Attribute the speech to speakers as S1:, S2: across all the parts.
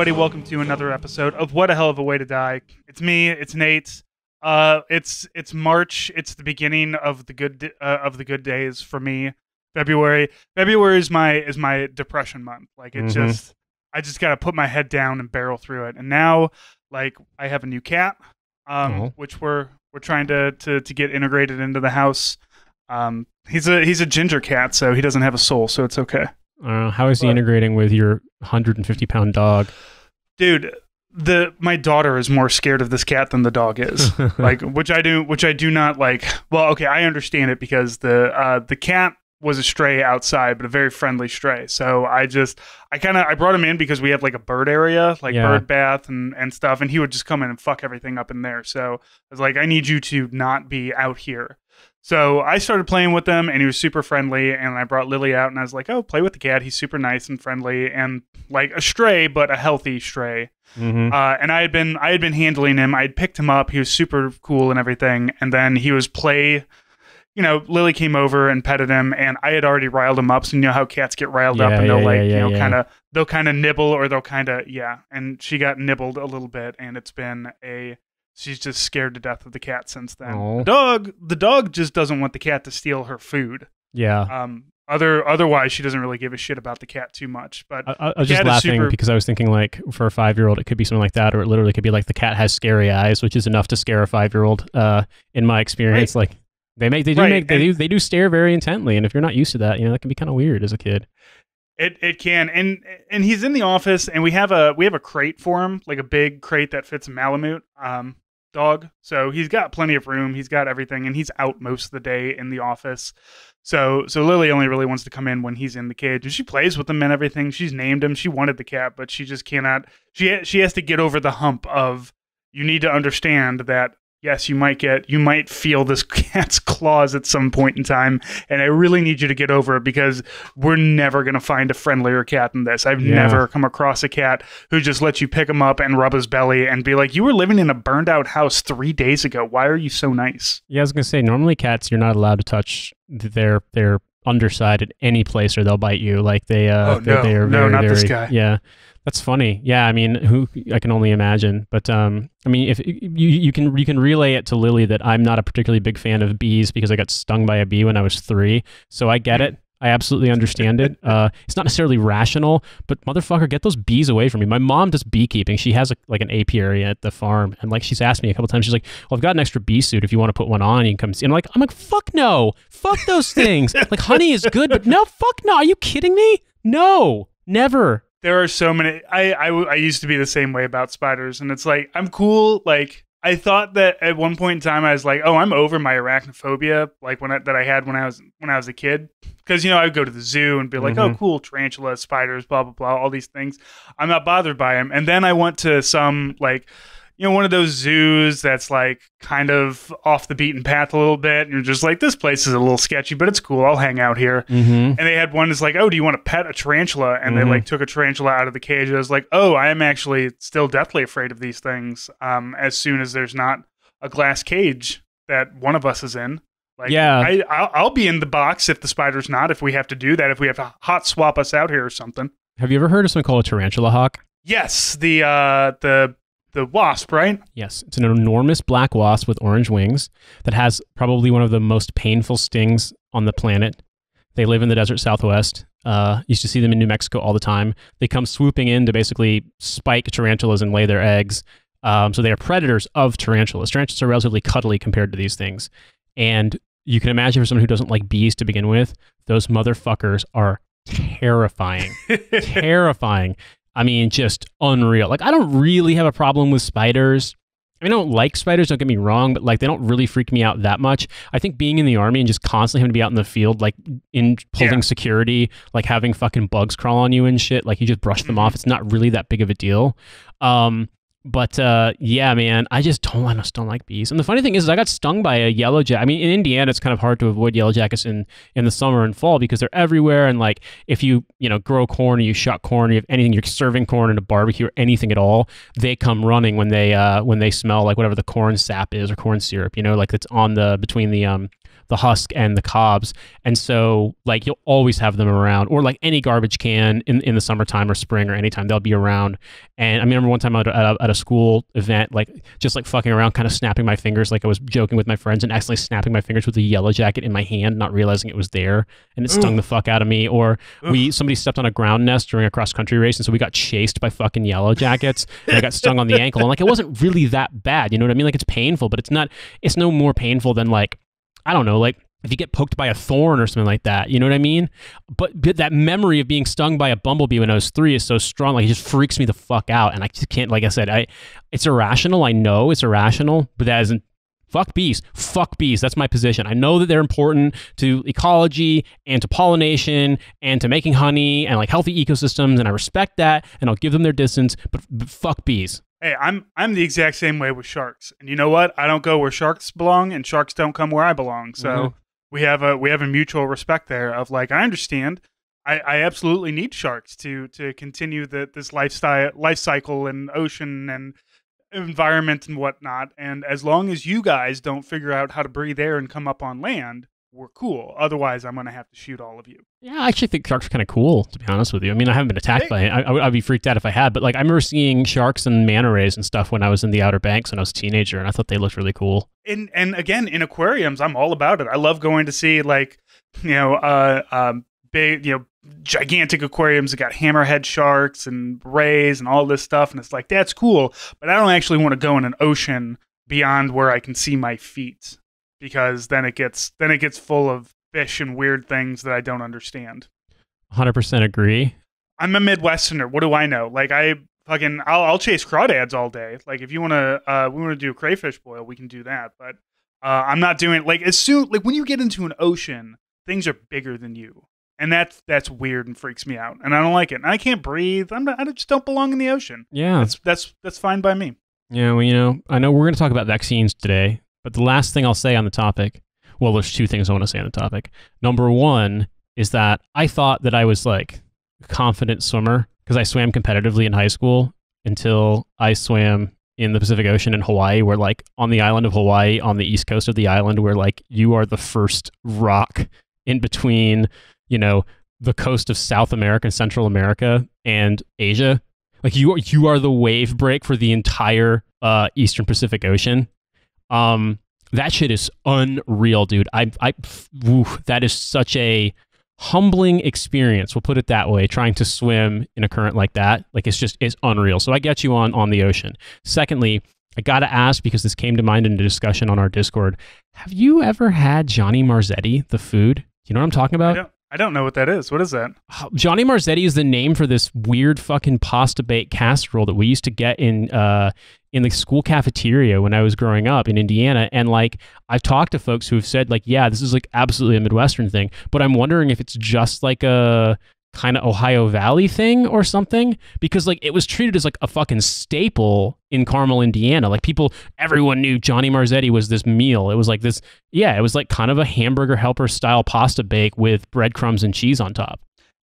S1: everybody. Welcome to another episode of What a Hell of a Way to Die. It's me. It's Nate. Uh, it's it's March. It's the beginning of the good uh, of the good days for me. February. February is my is my depression month. Like it mm-hmm. just, I just gotta put my head down and barrel through it. And now, like, I have a new cat, um, oh. which we're we're trying to to to get integrated into the house. Um, he's a he's a ginger cat, so he doesn't have a soul, so it's okay.
S2: Uh, how is but, he integrating with your 150 pound dog?
S1: Dude, the my daughter is more scared of this cat than the dog is. like, which I do, which I do not like. Well, okay, I understand it because the uh, the cat was a stray outside, but a very friendly stray. So I just, I kind of, I brought him in because we have like a bird area, like yeah. bird bath and and stuff, and he would just come in and fuck everything up in there. So I was like, I need you to not be out here. So I started playing with him and he was super friendly. And I brought Lily out and I was like, oh, play with the cat. He's super nice and friendly and like a stray, but a healthy stray. Mm-hmm. Uh, and I had been I had been handling him. I had picked him up. He was super cool and everything. And then he was play. You know, Lily came over and petted him, and I had already riled him up. So you know how cats get riled yeah, up, and yeah, they'll like yeah, you know kind of they'll kind of nibble or they'll kind of yeah. And she got nibbled a little bit, and it's been a she's just scared to death of the cat since then. The dog, the dog just doesn't want the cat to steal her food. Yeah. Um. Other otherwise, she doesn't really give a shit about the cat too much. But I, I was just laughing super... because I
S2: was thinking like for a five year old, it could be something like that, or it literally could be like the cat has scary eyes, which is enough to scare a five year old. Uh, in my experience, right. like they make they do right. make they and, do they do stare very intently, and if you're not used to that, you know that can be kind of weird as a kid.
S1: It it can, and and he's in the office, and we have a we have a crate for him, like a big crate that fits a Malamute. Um, dog. So he's got plenty of room. He's got everything, and he's out most of the day in the office. So so Lily only really wants to come in when he's in the cage, and she plays with him and everything. She's named him. She wanted the cat, but she just cannot. She she has to get over the hump of you need to understand that yes, you might get, you might feel this cat's claws at some point in time. And I really need you to get over it because we're never going to find a friendlier cat than this. I've yeah. never come across a cat who just lets you pick him up and rub his belly and be like, you were living in a burned out house three days ago. Why are you so nice?
S2: Yeah, I was going to say, normally cats, you're not allowed to touch their, their, underside at any place or they'll bite you. Like they, uh, oh, they, no. they are no, very, not very, this guy. yeah. That's funny. Yeah, I mean, who I can only imagine. But um, I mean, if you you can you can relay it to Lily that I'm not a particularly big fan of bees because I got stung by a bee when I was three. So I get mm. it. I absolutely understand it. Uh, it's not necessarily rational, but motherfucker, get those bees away from me. My mom does beekeeping. She has a, like an apiary at the farm, and like she's asked me a couple times. She's like, "Well, I've got an extra bee suit. If you want to put one on, you can come see." And I'm like, "I'm like, fuck no, fuck those things. like, honey is good, but no, fuck no. Are you
S1: kidding me? No, never." There are so many. I, I I used to be the same way about spiders, and it's like I'm cool. Like I thought that at one point in time I was like, oh, I'm over my arachnophobia, like when I, that I had when I was when I was a kid, because you know I would go to the zoo and be like, oh, mm-hmm. oh, cool, tarantulas, spiders, blah blah blah, all these things. I'm not bothered by them. And then I went to some like you know, one of those zoos that's like kind of off the beaten path a little bit. And you're just like, this place is a little sketchy, but it's cool. I'll hang out here. Mm-hmm. And they had one that's like, oh, do you want to pet a tarantula? And mm-hmm. they like mm-hmm. took a tarantula out of the cage. I was like, oh, I am actually still deathly afraid of these things. Um, as soon as there's not a glass cage that one of us is in. Like, yeah, I, I'll, I'll be in the box if the spider's not. If we have to do that, if we have to hot swap us out here or something.
S2: Have you ever heard of something called a tarantula hawk?
S1: Yes, the uh, the the wasp, right? Yes,
S2: it's an enormous black wasp with orange wings that has probably one of the most painful stings on the planet. They live in the desert southwest. Uh, used to see them in New Mexico all the time. They come swooping in to basically spike tarantulas and lay their eggs. Um, so they are predators of tarantulas. Tarantulas are relatively cuddly compared to these things. And you can imagine for someone who doesn't like bees to begin with, those motherfuckers are terrifying. terrifying. I mean, just unreal. Like, I don't really have a problem with spiders. I, mean, I don't like spiders, don't get me wrong, but like they don't really freak me out that much. I think being in the army and just constantly having to be out in the field, like in holding yeah. security, like having fucking bugs crawl on you and shit, like you just brush them mm-hmm. off. It's not really that big of a deal. Um, but uh, yeah, man, I just don't I just don't like bees. And the funny thing is, is I got stung by a yellow jacket. I mean, in Indiana, it's kind of hard to avoid yellow jackets in in the summer and fall because they're everywhere. And like, if you you know grow corn, or you shot corn, or you have anything, you're serving corn in a barbecue or anything at all, they come running when they uh, when they smell like whatever the corn sap is or corn syrup. You know, like it's on the between the um the husk and the cobs. And so like you'll always have them around or like any garbage can in, in the summertime or spring or anytime they'll be around. And I remember one time at a, at a school event, like just like fucking around, kind of snapping my fingers. Like I was joking with my friends and accidentally snapping my fingers with a yellow jacket in my hand, not realizing it was there. And it stung the fuck out of me. Or we, somebody stepped on a ground nest during a cross country race. And so we got chased by fucking yellow jackets and I got stung on the ankle. And like, it wasn't really that bad. You know what I mean? Like it's painful, but it's not, it's no more painful than like, I don't know, like if you get poked by a thorn or something like that, you know what I mean? But, but, that memory of being stung by a bumblebee when I was three is so strong. Like it just freaks me the fuck out, and I just can't. Like I said, I it's irrational. I know it's irrational, but that isn't. Fuck bees. Fuck bees. That's my position. I know that they're important to ecology and to pollination and to making honey and like healthy ecosystems, and I respect that, and I'll give them their distance. But, but fuck bees
S1: hey, I'm I'm the exact same way with sharks. And you know what? I don't go where sharks belong, and sharks don't come where I belong. So mm-hmm. we have a we have a mutual respect there. Of like, I understand. I, I absolutely need sharks to to continue the, this lifestyle life cycle and ocean and environment and whatnot. And as long as you guys don't figure out how to breathe air and come up on land, were cool. Otherwise, I'm going to have to shoot all of you.
S2: Yeah, I actually think sharks are kind of cool, to be honest with you. I mean, I haven't been attacked they, by it. I, would be freaked out if I had, but like, I remember seeing sharks and manta rays and stuff when I was in the Outer Banks when I was a teenager, and I thought they looked really cool.
S1: And, and again, in aquariums, I'm all about it. I love going to see, like, you know, uh, um, big, you know, gigantic aquariums that got hammerhead sharks and rays and all this stuff. And it's like, that's cool, but I don't actually want to go in an ocean beyond where I can see my feet because then it gets then it gets full of fish and weird things that I don't understand.
S2: 100% agree.
S1: I'm a Midwesterner. What do I know? Like I fucking I'll, I'll chase crawdads all day. Like if you want to uh we want to do a crayfish boil, we can do that, but uh, I'm not doing like as soon like when you get into an ocean, things are bigger than you, and that's that's weird and freaks me out, and I don't like it. And I can't breathe. I'm not, I just don't belong in the ocean. Yeah, that's that's that's fine by me.
S2: Yeah, well, you know, I know we're going to talk about vaccines today, but the last thing I'll say on the topic, well, there's two things I want to say on the topic. Number one is that I thought that I was like a confident swimmer because I swam competitively in high school until I swam in the Pacific Ocean in Hawaii, where like on the island of Hawaii, on the east coast of the island, where like you are the first rock in between, you know, the coast of South America and Central America and Asia. Like you, are, you are the wave break for the entire uh, Eastern Pacific Ocean, um, that shit is unreal, dude. I, I, that is such a humbling experience. We'll put it that way. Trying to swim in a current like that, like it's just it's unreal. So I get you on on the ocean. Secondly, I gotta ask because this came to mind in a discussion on our Discord. Have you ever had Johnny Marzetti, the food? You know what I'm talking about?
S1: I don't know what that is. What is that?
S2: Johnny Marzetti is the name for this weird fucking pasta bake casserole that we used to get in uh, in the school cafeteria when I was growing up in Indiana. And like I've talked to folks who have said like, yeah, this is like absolutely a Midwestern thing. But I'm wondering if it's just like a kind of Ohio Valley thing or something because like it was treated as like a fucking staple in Carmel, Indiana. Like people everyone knew Johnny Marzetti was this meal. It was like this yeah, it was like kind of a hamburger helper style pasta bake with breadcrumbs and cheese on top.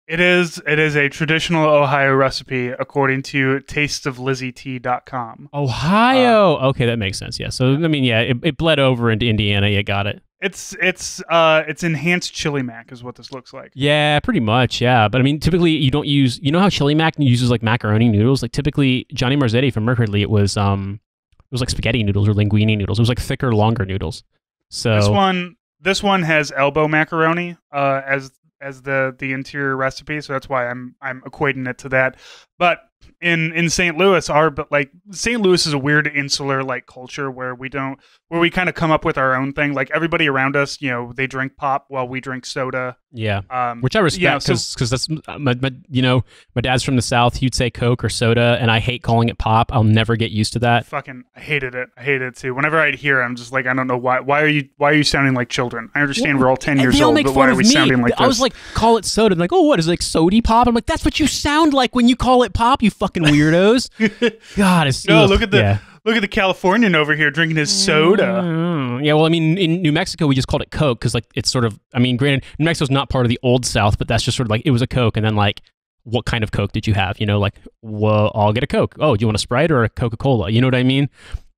S1: It is it is a traditional Ohio recipe according to tasteoflizzyt.com.
S2: Ohio. Uh, okay, that makes sense. Yeah. So I mean, yeah, it, it bled over into Indiana. You got it.
S1: It's it's uh it's enhanced chili mac is what this looks like.
S2: Yeah, pretty much. Yeah, but I mean, typically you don't use. You know how chili mac uses like macaroni noodles. Like typically Johnny Marzetti from Mercury, it was um, it was like spaghetti noodles or linguine noodles. It was like thicker, longer noodles. So this
S1: one this one has elbow macaroni uh, as as the the interior recipe, so that's why I'm I'm equating it to that. But in in St. Louis, our but like St. Louis is a weird insular like culture where we don't where we kind of come up with our own thing. Like everybody around us, you know, they drink pop while we drink soda. Yeah, um, which I respect because yeah,
S2: because so, that's uh, my, my you know my dad's from the south. He'd say Coke or soda, and I hate calling it pop. I'll never get used to that.
S1: Fucking I hated it. I hated it too. Whenever I'd hear, it, I'm just like, I don't know why. Why are you why are you sounding like children? I understand well, we're all ten years old, but why are we me. sounding like? I this? was like, call it
S2: soda.
S3: I'm like, oh, what is it, like sody pop? I'm like, that's what you sound like when you call it it pop, you fucking weirdos.
S1: God, it's no. Ugh, look at the yeah. look at the Californian over here drinking his soda.
S2: Mm-hmm. Yeah, well, I mean, in New Mexico, we just called it Coke because like it's sort of. I mean, granted, New Mexico's not part of the old South, but that's just sort of like it was a Coke, and then like. What kind of Coke did you have? You know, like, well, I'll get a Coke. Oh, do you want a Sprite or a Coca Cola? You know what I mean?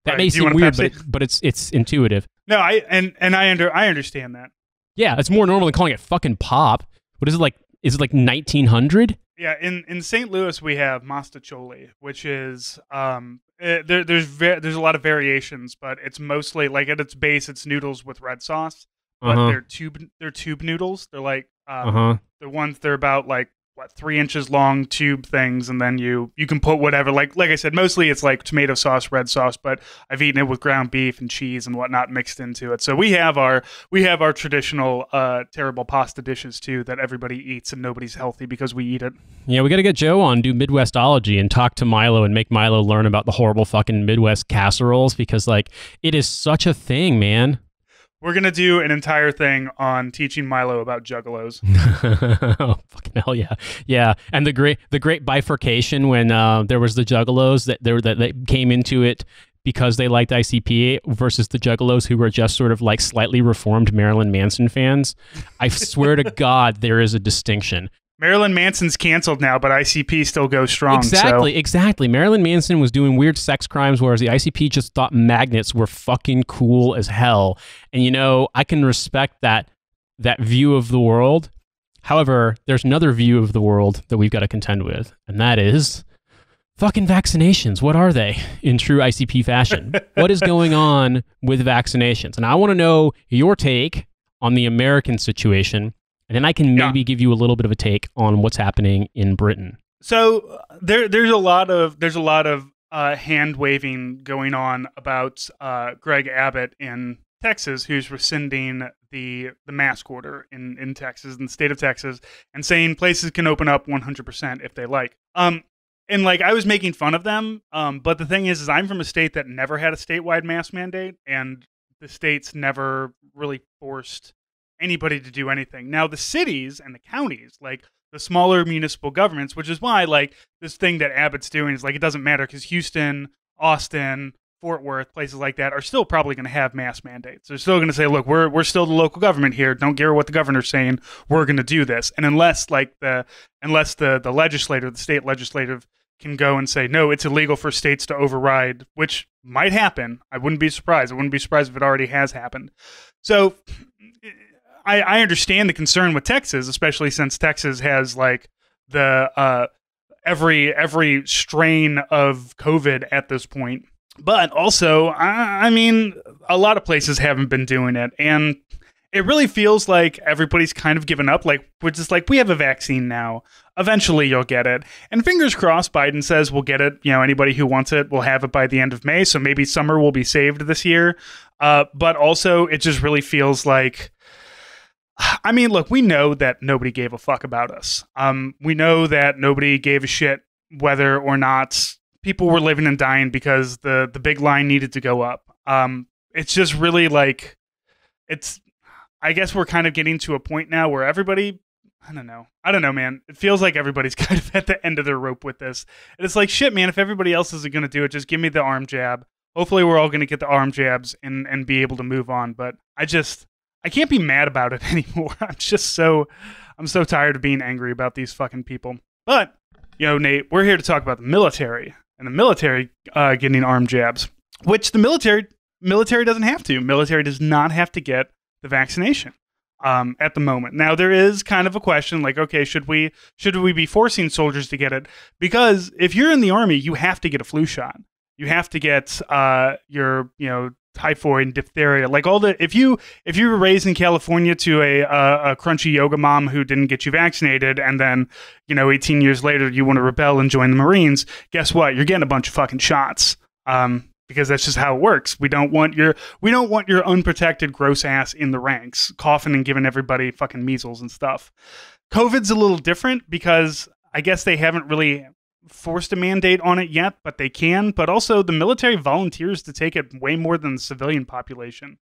S2: That right. may seem weird, but, but it's it's intuitive.
S1: No, I and and I under I understand that.
S2: Yeah, it's more normal than calling it fucking pop. What is it like? Is it like 1900?
S1: yeah, in, in St. Louis we have mastacholi, which is um, it, eh, there, there's there's a lot of variations, but it's mostly like at its base it's noodles with red sauce, but uh-huh. they're tube they're tube noodles. They're like um, uh-huh. the ones they're about like what three inches long tube things and then you you can put whatever like like i said mostly it's like tomato sauce red sauce but i've eaten it with ground beef and cheese and whatnot mixed into it so we have our we have our traditional uh terrible pasta dishes too that everybody eats and nobody's healthy because we eat it
S2: yeah we got to get joe on do midwestology and talk to milo and make milo learn about the horrible fucking midwest casseroles because like it is such a thing man
S1: we're gonna do an entire thing on teaching Milo about juggalos. oh, fucking hell yeah,
S2: yeah! And the great, the great bifurcation when uh, there was the juggalos that there that, that came into it because they liked ICP versus the juggalos who were just sort of like slightly reformed Marilyn Manson fans. I swear to God, there is a distinction.
S1: Marilyn Manson's canceled now, but ICP still goes strong. Exactly,
S2: so. exactly. Marilyn Manson was doing weird sex crimes, whereas the ICP just thought magnets were fucking cool as hell. And you know, I can respect that that view of the world. However, there's another view of the world that we've got to contend with, and that is fucking vaccinations. What are they in true ICP fashion? what is going on with vaccinations? And I want to know your take on the American situation and then I can maybe yeah. give you a little bit of a take on what's happening in Britain.
S1: So uh, there, there's a lot of there's a lot of uh, hand waving going on about uh, Greg Abbott in Texas, who's rescinding the the mask order in in Texas, in the state of Texas, and saying places can open up 100% if they like. Um, and like I was making fun of them, um, but the thing is, is I'm from a state that never had a statewide mask mandate, and the states never really forced anybody to do anything. Now the cities and the counties, like the smaller municipal governments, which is why like this thing that Abbott's doing is like it doesn't matter because Houston, Austin, Fort Worth, places like that are still probably going to have mass mandates. They're still going to say, look, we're we're still the local government here. Don't care what the governor's saying. We're going to do this. And unless like the unless the the legislator, the state legislative can go and say no, it's illegal for states to override, which might happen. I wouldn't be surprised. I wouldn't be surprised if it already has happened. So I, I understand the concern with Texas, especially since Texas has like the uh, every every strain of COVID at this point. But also, I, I mean, a lot of places haven't been doing it, and it really feels like everybody's kind of given up. Like we're just like we have a vaccine now. Eventually, you'll get it. And fingers crossed, Biden says we'll get it. You know, anybody who wants it will have it by the end of May. So maybe summer will be saved this year. Uh, but also, it just really feels like I mean, look, we know that nobody gave a fuck about us. Um, we know that nobody gave a shit whether or not people were living and dying because the the big line needed to go up. Um, it's just really like it's. I guess we're kind of getting to a point now where everybody. I don't know. I don't know, man. It feels like everybody's kind of at the end of their rope with this. And it's like, shit, man, if everybody else isn't going to do it, just give me the arm jab. Hopefully, we're all going to get the arm jabs and, and be able to move on. But I just, I can't be mad about it anymore. I'm just so I'm so tired of being angry about these fucking people. But you know, Nate, we're here to talk about the military and the military uh, getting arm jabs, which the military military doesn't have to. Military does not have to get the vaccination um, at the moment. Now there is kind of a question like, okay, should we should we be forcing soldiers to get it? Because if you're in the army, you have to get a flu shot. You have to get uh, your you know typhoid and diphtheria like all the if you if you were raised in california to a, a, a crunchy yoga mom who didn't get you vaccinated and then you know 18 years later you want to rebel and join the marines guess what you're getting a bunch of fucking shots um, because that's just how it works we don't want your we don't want your unprotected gross ass in the ranks coughing and giving everybody fucking measles and stuff covid's a little different because i guess they haven't really forced a mandate on it yet, but they can. But also, the military volunteers to take it way more than the civilian population.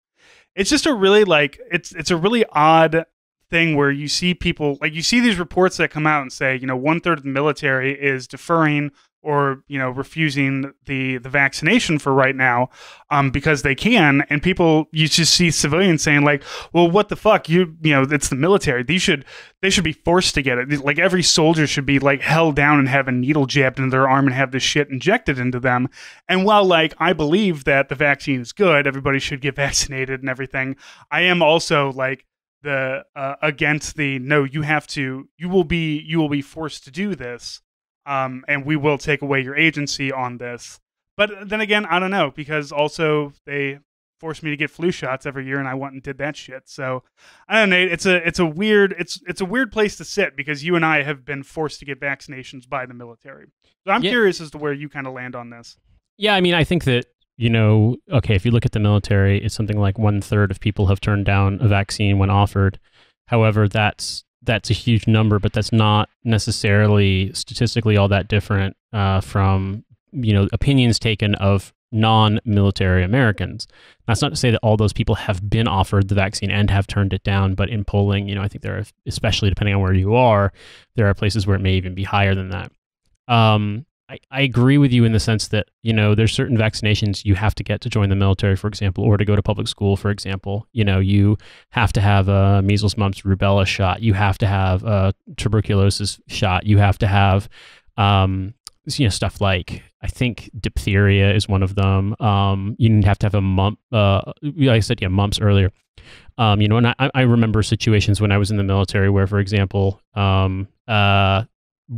S1: It's just a really like it's it's a really odd thing where you see people like you see these reports that come out and say you know one third of the military is deferring or you know refusing the the vaccination for right now um, because they can and people you just see civilians saying like well what the fuck you you know it's the military these should they should be forced to get it like every soldier should be like held down and have a needle jabbed into their arm and have this shit injected into them and while like i believe that the vaccine is good everybody should get vaccinated and everything i am also like the uh, against the no you have to you will be you will be forced to do this um, and we will take away your agency on this. But then again, I don't know because also they forced me to get flu shots every year, and I went and did that shit. So I don't know. It's a it's a weird it's it's a weird place to sit because you and I have been forced to get vaccinations by the military. So I'm yeah. curious as to where you kind of land on this.
S2: Yeah, I mean, I think that you know, okay, if you look at the military, it's something like one third of people have turned down a vaccine when offered. However, that's that's a huge number, but that's not necessarily statistically all that different uh, from you know opinions taken of non-military Americans. That's not to say that all those people have been offered the vaccine and have turned it down, but in polling, you know, I think there are, especially depending on where you are, there are places where it may even be higher than that. Um, I, I agree with you in the sense that you know there's certain vaccinations you have to get to join the military for example or to go to public school for example you know you have to have a measles mumps rubella shot you have to have a tuberculosis shot you have to have um, you know stuff like I think diphtheria is one of them. Um, you have to have a mump. Uh, like I said, yeah, mumps earlier. Um, you know, and I, I remember situations when I was in the military where, for example, um, uh,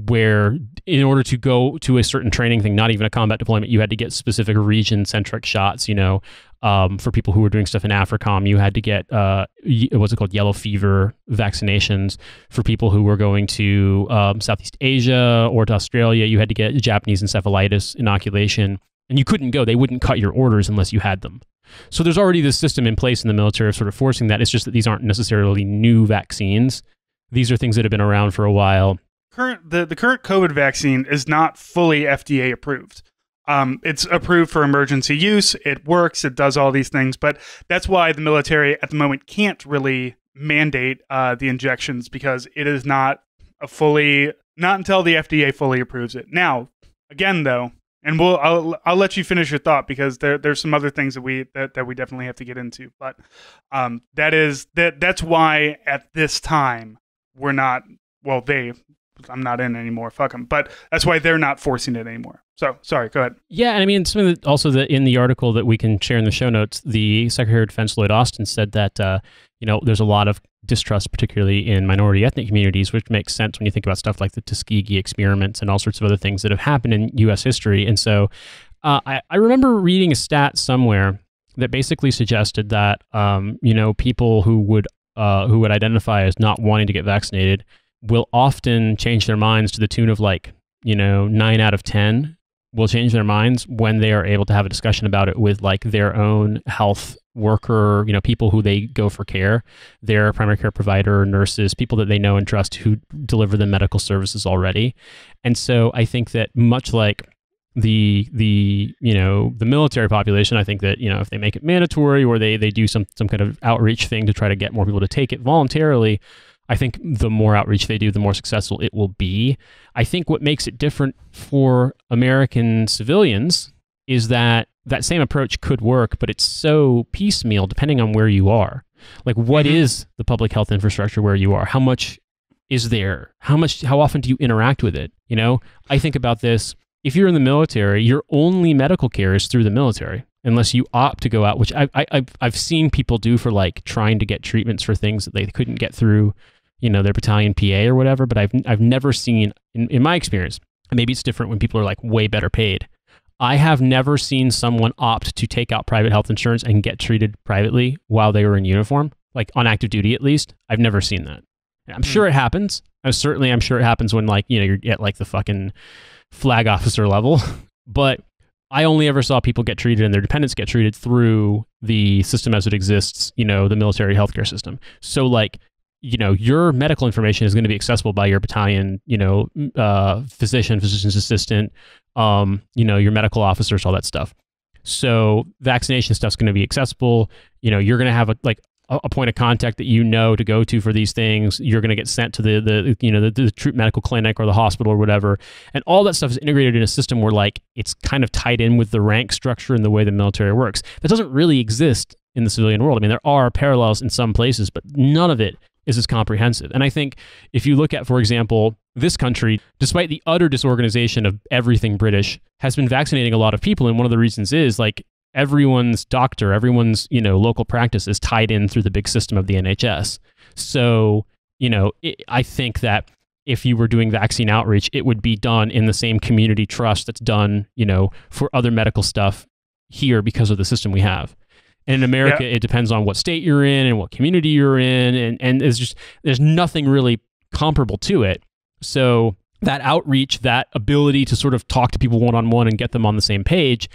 S2: where in order to go to a certain training thing, not even a combat deployment, you had to get specific region centric shots. You know, um, for people who were doing stuff in AFRICOM, you had to get uh, what's it called, yellow fever vaccinations. For people who were going to um, Southeast Asia or to Australia, you had to get Japanese encephalitis inoculation, and you couldn't go. They wouldn't cut your orders unless you had them. So there's already this system in place in the military of sort of forcing that. It's just that these aren't necessarily new vaccines. These are things that have been around for a while
S1: current the, the current COVID vaccine is not fully FDA approved. Um, it's approved for emergency use. It works. It does all these things, but that's why the military at the moment can't really mandate uh, the injections because it is not a fully not until the FDA fully approves it. Now, again, though, and we'll I'll, I'll let you finish your thought because there there's some other things that we that, that we definitely have to get into, but um, that is that that's why at this time we're not well they I'm not in anymore. Fuck them. But that's why they're not forcing it anymore. So sorry, go ahead. Yeah, and I mean
S2: something that also that in the article that we can share in the show notes, the Secretary of Defense Lloyd Austin said that uh, you know there's a lot of distrust, particularly in minority ethnic communities, which makes sense when you think about stuff like the Tuskegee experiments and all sorts of other things that have happened in U.S. history. And so uh, I, I remember reading a stat somewhere that basically suggested that um, you know people who would uh, who would identify as not wanting to get vaccinated will often change their minds to the tune of like, you know, nine out of 10 will change their minds when they are able to have a discussion about it with like their own health worker, you know, people who they go for care, their primary care provider, nurses, people that they know and trust who deliver the medical services already. And so I think that much like the the you know the military population i think that you know if they make it mandatory or they they do some some kind of outreach thing to try to get more people to take it voluntarily I think the more outreach they do, the more successful it will be. I think what makes it different for American civilians is that that same approach could work, but it's so piecemeal depending on where you are. Like, what mm-hmm. is the public health infrastructure where you are? How much is there? How much? How often do you interact with it? You know, I think about this. If you're in the military, your only medical care is through the military, unless you opt to go out, which I, I, have I've seen people do for like trying to get treatments for things that they couldn't get through you know, their battalion PA or whatever, but I've, I've never seen, in, in my experience, maybe it's different when people are like way better paid. I have never seen someone opt to take out private health insurance and get treated privately while they were in uniform, like on active duty at least. I've never seen that. I'm mm. sure it happens. I certainly I'm sure it happens when like, you know, you're at like the fucking flag officer level. but I only ever saw people get treated and their dependents get treated through the system as it exists, you know, the military healthcare system. So like you know your medical information is going to be accessible by your battalion you know uh, physician physician's assistant um, you know your medical officers all that stuff so vaccination stuff's going to be accessible you know you're going to have a like a, point of contact that you know to go to for these things you're going to get sent to the the you know the, the troop medical clinic or the hospital or whatever and all that stuff is integrated in a system where like it's kind of tied in with the rank structure and the way the military works that doesn't really exist in the civilian world i mean there are parallels in some places but none of it is as comprehensive. And I think if you look at, for example, this country, despite the utter disorganization of everything British, has been vaccinating a lot of people. And one of the reasons is like everyone's doctor, everyone's, you know, local practice is tied in through the big system of the NHS. So, you know, it, I think that if you were doing vaccine outreach, it would be done in the same community trust that's done, you know, for other medical stuff here because of the system we have. And in America, yeah. it depends on what state you're in and what community you're in, and and it's just there's nothing really comparable to it. So that outreach, that ability to sort of talk to people one on one and get them on the same page,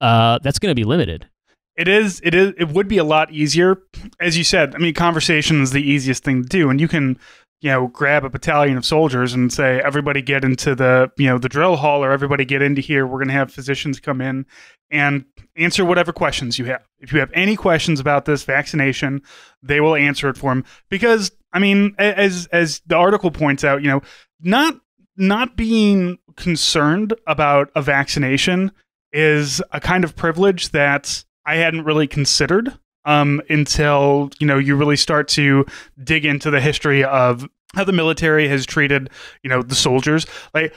S1: uh, that's going to be limited. It is. It is. It would be a lot easier, as you said. I mean, conversation is the easiest thing to do, and you can you know, grab a battalion of soldiers and say, everybody get into the, you know, the drill hall or everybody get into here. We're going to have physicians come in and answer whatever questions you have. If you have any questions about this vaccination, they will answer it for them. Because, I mean, as, as the article points out, you know, not, not being concerned about a vaccination is a kind of privilege that I hadn't really considered um, until you know you really start to dig into the history of how the military has treated you know the soldiers like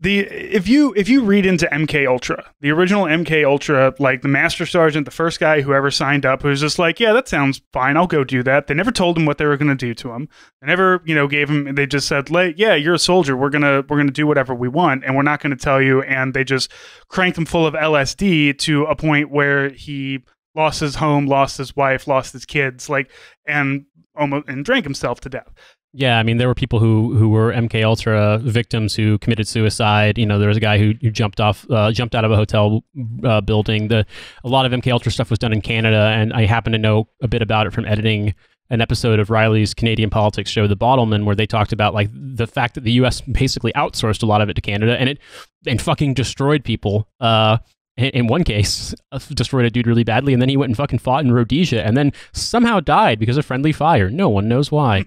S1: the if you if you read into MK Ultra, the original MK Ultra, like the master sergeant, the first guy who ever signed up, who's just like, yeah, that sounds fine, I'll go do that. They never told him what they were going to do to him. They never, you know, gave him. They just said, like, yeah, you're a soldier. We're gonna we're gonna do whatever we want, and we're not going to tell you. And they just cranked him full of LSD to a point where he lost his home, lost his wife, lost his kids, like and almost and drank himself to death.
S2: Yeah, I mean, there were people who who were MK Ultra victims who committed suicide. You know, there was a guy who, who jumped off, uh, jumped out of a hotel uh, building. The a lot of MK Ultra stuff was done in Canada, and I happen to know a bit about it from editing an episode of Riley's Canadian politics show, The Bottleman, where they talked about like the fact that the U.S. basically outsourced a lot of it to Canada, and it and fucking destroyed people. Uh, in one case, uh, destroyed a dude really badly, and then he went and fucking fought in Rhodesia, and then somehow died because of friendly fire. No one knows why.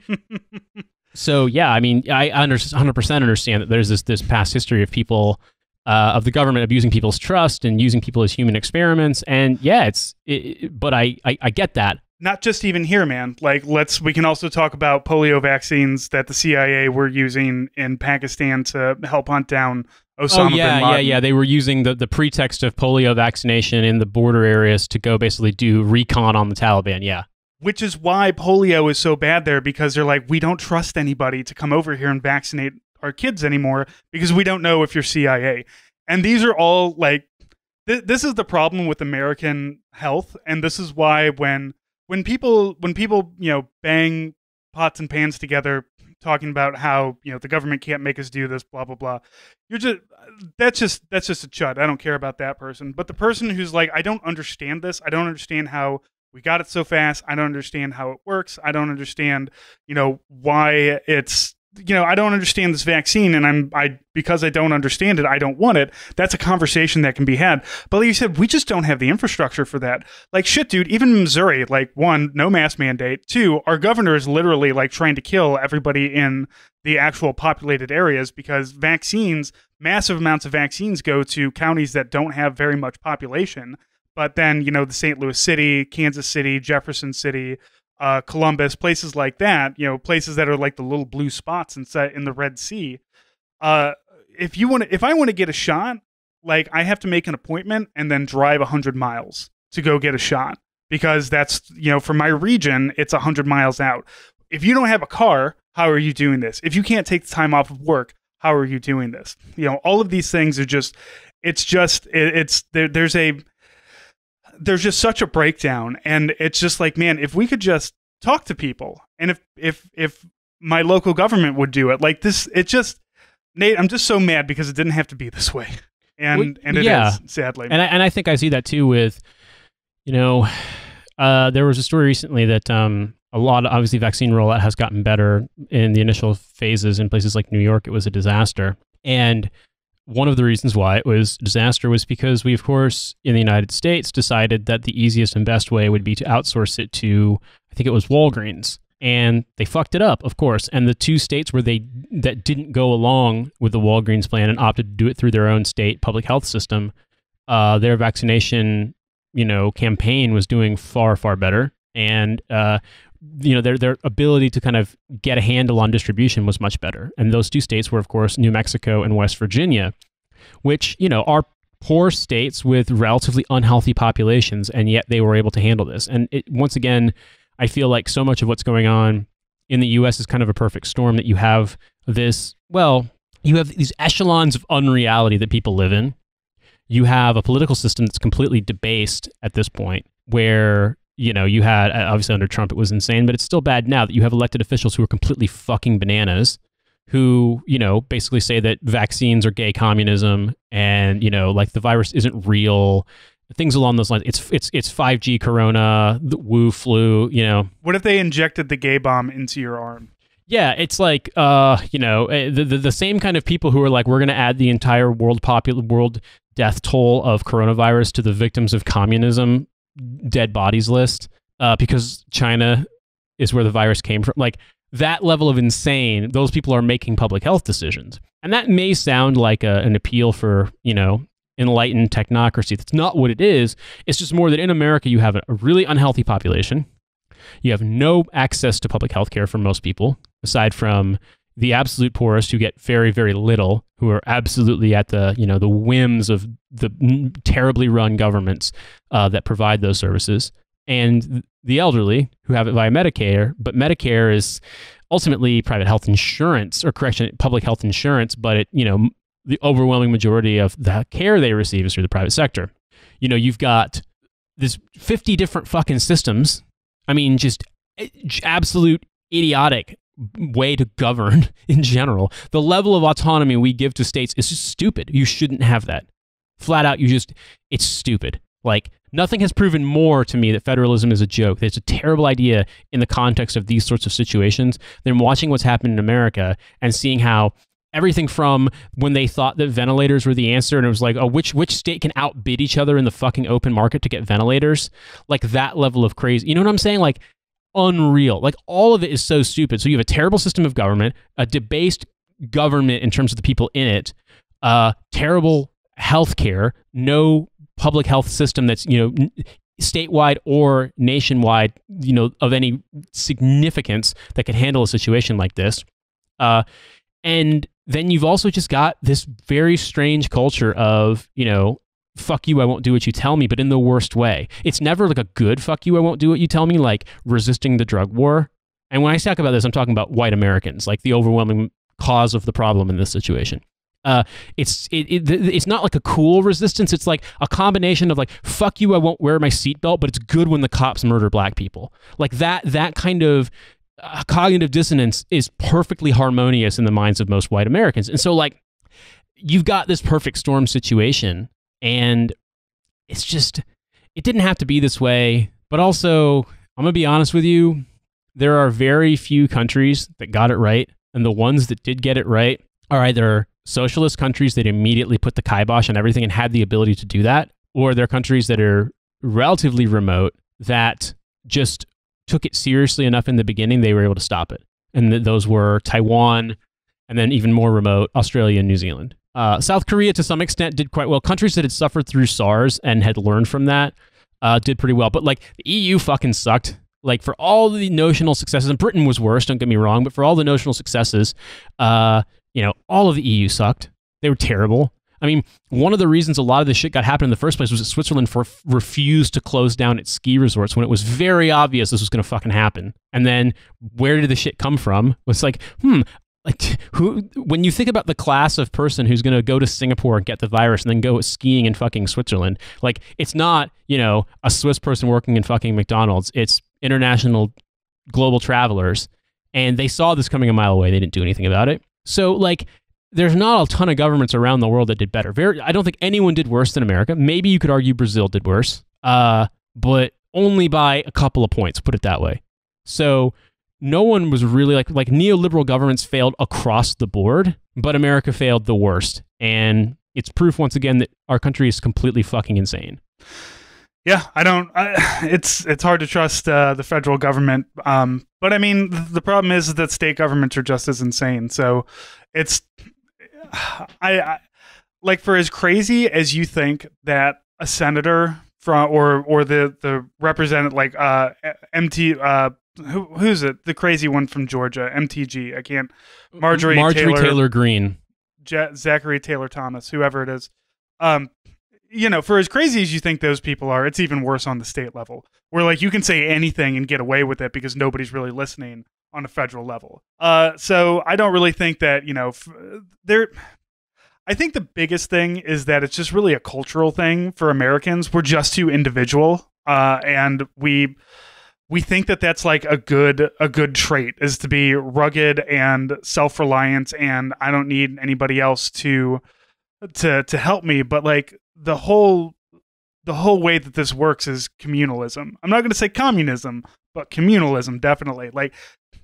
S2: so yeah, I mean, I 100% understand that there's this this past history of people, uh, of the government abusing people's trust and using people as human experiments, and yeah, it's. It, but I, I I get that.
S1: Not just even here, man. Like, let's we can also talk about polio vaccines that the CIA were using in Pakistan to help hunt down Osama oh, yeah, yeah, yeah.
S2: They were using the, the pretext of polio vaccination in the border areas to go basically do recon on the Taliban. Yeah.
S1: Which is why polio is so bad there because they're like, we don't trust anybody to come over here and vaccinate our kids anymore because we don't know if you're CIA. And these are all like, th- this is the problem with American health. And this is why when. When people when people you know bang pots and pans together talking about how you know the government can't make us do this blah blah blah you're just that's just that's just a chud i don't care about that person but the person who's like i don't understand this i don't understand how we got it so fast i don't understand how it works i don't understand you know why it's you know, I don't understand this vaccine and I'm I because I don't understand it, I don't want it. That's a conversation that can be had. But like you said, we just don't have the infrastructure for that. Like shit, dude, even Missouri, like one, no mask mandate. Two, our governor is literally like trying to kill everybody in the actual populated areas because vaccines, massive amounts of vaccines go to counties that don't have very much population. But then, you know, the St. Louis City, Kansas City, Jefferson City, uh, Columbus, places like that, you know, places that are like the little blue spots inside in the Red Sea. Uh, if you want to, if I want to get a shot, like I have to make an appointment and then drive hundred miles to go get a shot because that's you know, for my region, it's hundred miles out. If you don't have a car, how are you doing this? If you can't take the time off of work, how are you doing this? You know, all of these things are just, it's just, it, it's there, there's a there's just such a breakdown and it's just like man if we could just talk to people and if if if my local government would do it like this it just nate i'm just so mad because it didn't have to be this way and and it yeah. is sadly and I, and
S2: I think i see that too with you know uh, there was a story recently that um, a lot of obviously vaccine rollout has gotten better in the initial phases in places like new york it was a disaster and one of the reasons why it was disaster was because we, of course, in the United States, decided that the easiest and best way would be to outsource it to, I think it was Walgreens, and they fucked it up, of course. And the two states where they that didn't go along with the Walgreens plan and opted to do it through their own state public health system, uh, their vaccination, you know, campaign was doing far far better and uh, you know their their ability to kind of get a handle on distribution was much better. And those two states were of course New Mexico and West Virginia, which you know are poor states with relatively unhealthy populations, and yet they were able to handle this. And it, once again, I feel like so much of what's going on in the U.S. is kind of a perfect storm that you have this well. You have these echelons of unreality that people live in. You have a political system that's completely debased at this point, where you know, you had uh, obviously under Trump it was insane, but it's still bad now that you have elected officials who are completely fucking bananas who, you know, basically say that vaccines are gay communism and, you know, like the virus isn't real, things along those lines. It's it's it's 5G corona, the woo flu, you know.
S1: What if they injected the gay bomb into your arm?
S2: Yeah, it's like uh, you know, eh, the, the, the same kind of people who are like we're going to add the entire world popular world death toll of coronavirus to the victims of communism dead bodies list uh, because China is where the virus came from. Like that level of insane, those people are making public health decisions. And that may sound like a, an appeal for, you know, enlightened technocracy. That's not what it is. It's just more that in America, you have a really unhealthy population. You have no access to public health care for most people, aside from the absolute poorest who get very very little who are absolutely at the you know the whims of the terribly run governments uh, that provide those services and the elderly who have it via medicare but medicare is ultimately private health insurance or correction public health insurance but it you know the overwhelming majority of the care they receive is through the private sector you know you've got this 50 different fucking systems i mean just eh, absolute idiotic way to govern in general. The level of autonomy we give to states is just stupid. You shouldn't have that. Flat out, you just, it's stupid. Like, nothing has proven more to me that federalism is a joke, that it's a terrible idea in the context of these sorts of situations than watching what's happened in America and seeing how everything from when they thought that ventilators were the answer and it was like, oh, which which state can outbid each other in the fucking open market to get ventilators? Like that level of crazy. You know what I'm saying? Like unreal. Like all of it is so stupid. So you have a terrible system of government, a debased government in terms of the people in it, uh, terrible healthcare, no public health system that's you know statewide or nationwide, you know, of any significance that could handle a situation like this. Uh, and then you've also just got this very strange culture of, you know, fuck you, I won't do what you tell me, but in the worst way. It's never like a good fuck you, I won't do what you tell me, like resisting the drug war. And when I talk about this, I'm talking about white Americans, like the overwhelming cause of the problem in this situation. Uh, it's it, it, it's not like a cool resistance. It's like a combination of like fuck you, I won't wear my seatbelt, but it's good when the cops murder black people. Like that that kind of uh, cognitive dissonance is perfectly harmonious in the minds of most white Americans. And so like you've got this perfect storm situation and it's just, it didn't have to be this way. But also, I'm going to be honest with you. There are very few countries that got it right. And the ones that did get it right, are either socialist countries that immediately put the kibosh on everything and had the ability to do that. Or they are countries that are relatively remote that just took it seriously enough in the beginning, they were able to stop it. And th- those were Taiwan, and then even more remote, Australia and New Zealand. Uh, South Korea, to some extent, did quite well. Countries that had suffered through SARS and had learned from that uh, did pretty well. But like the EU fucking sucked. Like for all the notional successes, and Britain was worse. Don't get me wrong, but for all the notional successes, uh, you know, all of the EU sucked. They were terrible. I mean, one of the reasons a lot of this shit got happened in the first place was that Switzerland for, refused to close down its ski resorts when it was very obvious this was going to fucking happen. And then where did the shit come from? It's like, hmm, like who when you think about the class of person who's going to go to singapore and get the virus and then go skiing in fucking switzerland like it's not you know a swiss person working in fucking mcdonald's it's international global travelers and they saw this coming a mile away they didn't do anything about it so like there's not a ton of governments around the world that did better Very, i don't think anyone did worse than america maybe you could argue brazil did worse uh, but only by a couple of points put it that way so no one was really like like neoliberal governments failed across the board, but America failed the worst. And it's proof once again that our country is completely fucking insane.
S1: Yeah, I don't. I, it's it's hard to trust uh, the federal government, um, but I mean the problem is that state governments are just as insane. So it's I, I like for as crazy as you think that a senator from or or the the representative like uh, MT uh, who who's it? The crazy one from Georgia, MTG. I can't. Marjorie Marjorie Taylor, Taylor Green, Zachary Taylor Thomas, whoever it is. Um, you know, for as crazy as you think those people are, it's even worse on the state level, where like you can say anything and get away with it because nobody's really listening on a federal level. Uh, so I don't really think that you know f- there. I think the biggest thing is that it's just really a cultural thing for Americans. We're just too individual, uh, and we we think that that's like a good a good trait is to be rugged and self-reliant and I don't need anybody else to to to help me but like the whole the whole way that this works is communalism. I'm not going to say communism, but communalism definitely. Like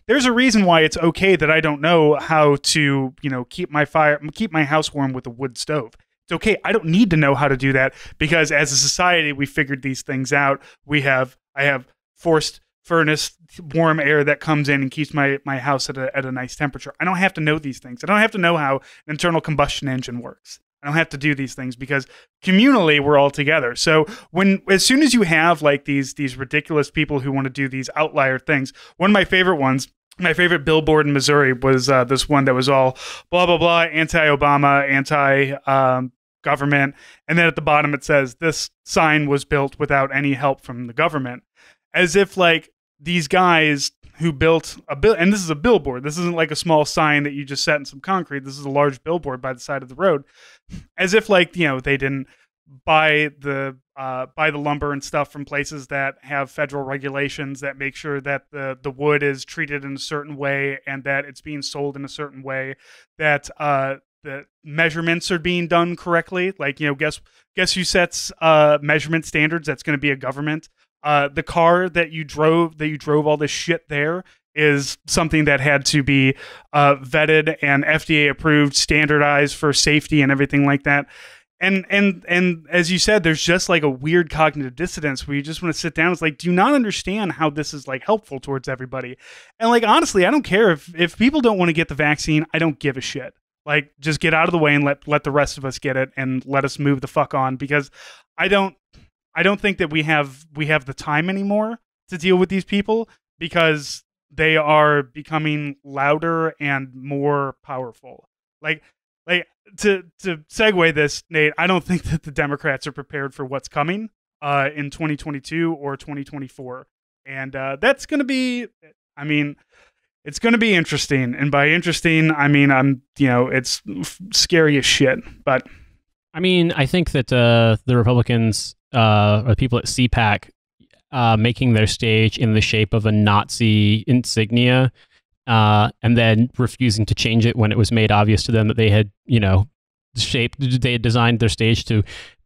S1: there's a reason why it's okay that I don't know how to, you know, keep my fire keep my house warm with a wood stove it's okay. I don't need to know how to do that because as a society, we figured these things out. We have, I have forced furnace warm air that comes in and keeps my, my house at a, at a nice temperature. I don't have to know these things. I don't have to know how an internal combustion engine works. I don't have to do these things because communally we're all together. So when as soon as you have like these these ridiculous people who want to do these outlier things, one of my favorite ones my favorite billboard in Missouri was uh, this one that was all blah blah blah anti Obama anti um, government, and then at the bottom it says this sign was built without any help from the government as if like these guys who built a bill and this is a billboard this isn't like a small sign that you just set in some concrete this is a large billboard by the side of the road as if like you know they didn't buy the uh, buy the lumber and stuff from places that have federal regulations that make sure that the the wood is treated in a certain way and that it's being sold in a certain way that uh, the measurements are being done correctly like you know guess guess who sets uh, measurement standards that's going to be a government uh, the car that you drove that you drove all this shit there is something that had to be uh, vetted and FDA approved, standardized for safety and everything like that. And and and as you said, there's just like a weird cognitive dissonance where you just want to sit down. It's like, do you not understand how this is like helpful towards everybody? And like honestly, I don't care if if people don't want to get the vaccine. I don't give a shit. Like just get out of the way and let let the rest of us get it and let us move the fuck on because I don't I don't think that we have we have the time anymore to deal with these people because they are becoming louder and more powerful. Like like to to segue this, Nate, I don't think that the Democrats are prepared for what's coming uh, in 2022 or 2024, and uh, that's going to be. I mean, it's going to be interesting, and by interesting, I mean I'm you know it's scary as shit. But
S2: I mean, I think that uh, the Republicans uh, or the people at CPAC uh, making their stage in the shape of a Nazi insignia, uh, and then refusing to change it when it was made obvious to them that they had, you know, shaped they had designed their stage to.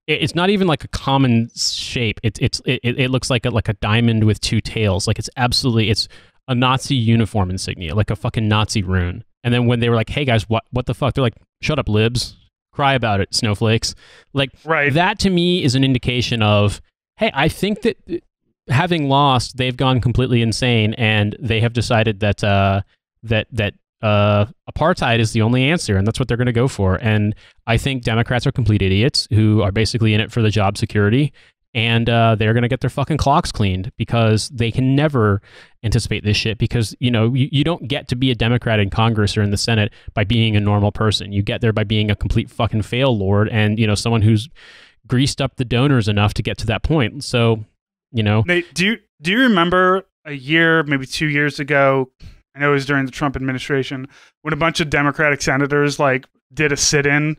S2: It's not even like a common shape. It, it's it, it looks like a like a diamond with two tails. Like it's absolutely it's a Nazi uniform insignia, like a fucking Nazi rune. And then when they were like, "Hey guys, what what the fuck?" They're like, "Shut up, libs." Cry about it, snowflakes. Like right. that to me is an indication of, hey, I think that uh, having lost, they've gone completely insane and they have decided that uh, that that uh, apartheid is the only answer, and that's what they're going to go for. And I think Democrats are complete idiots who are basically in it for the job security and uh, they're gonna get their fucking clocks cleaned because they can never anticipate this shit because you know you, you don't get to be a democrat in congress or in the senate by being a normal person you get there by being a complete fucking fail lord and you know someone who's greased up the donors enough to get to that point so you know
S1: Nate, do you do you remember a year maybe two years ago i know it was during the trump administration when a bunch of democratic senators like did a sit-in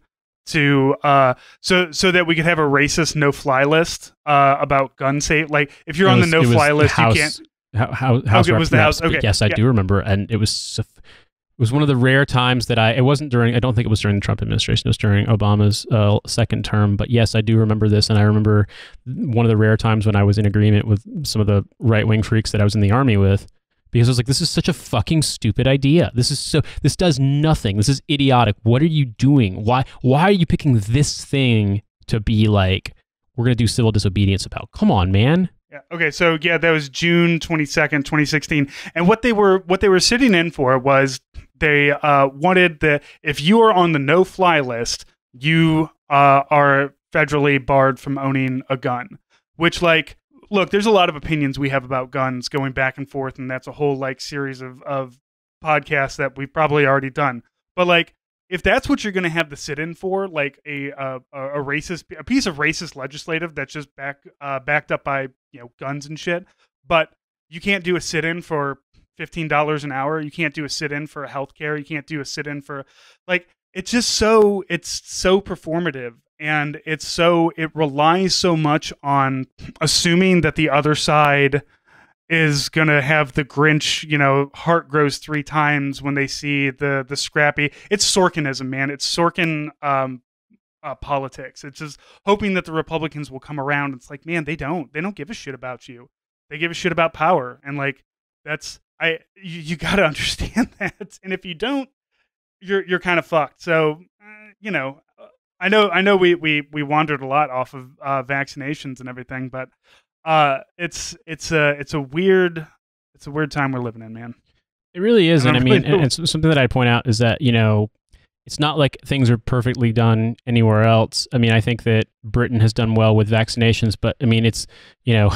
S1: to uh so so that we could have a racist no fly list uh about gun safe like if you're on the no fly list house, you can't how how house okay, was the house okay yes i yeah. do
S2: remember and it was it was one of the rare times that i it wasn't during i don't think it was during the trump administration it was during obama's uh, second term but yes i do remember this and i remember one of the rare times when i was in agreement with some of the right-wing freaks that i was in the army with because I was like, this is such a fucking stupid idea. This is so this does nothing. This is idiotic. What are you doing? Why why are you picking this thing to be like we're gonna do civil disobedience about? Come on, man.
S1: Yeah. Okay. So yeah, that was June twenty second, twenty sixteen, and what they were what they were sitting in for was they uh, wanted the if you are on the no fly list, you uh, are federally barred from owning a gun, which like look, there's a lot of opinions we have about guns going back and forth, and that's a whole like series of of podcasts that we've probably already done. But like, if that's what you're going to have the sit in for, like a uh, a racist a piece of racist legislative that's just back uh, backed up by you know guns and shit, but you can't do a sit in for fifteen dollars an hour. You can't do a sit in for healthcare. You can't do a sit in for like it's just so it's so performative and it's so it relies so much on assuming that the other side is gonna have the Grinch, you know, heart grows three times when they see the the scrappy. It's Sorkinism, man. It's Sorkin um, uh, politics. It's just hoping that the Republicans will come around. It's like, man, they don't. They don't give a shit about you. They give a shit about power, and like that's I you, you got to understand that. And if you don't, you're you're kind of fucked. So uh, you know, I know, I know, we we we wandered a lot off of uh, vaccinations and everything, but uh, it's it's a it's a weird it's a weird time we're living in, man. It really is, and, and I mean, really and, and
S2: something that I point out is that you know it's not like things are perfectly done anywhere else. I mean, I think that Britain has done well with vaccinations, but I mean, it's, you know,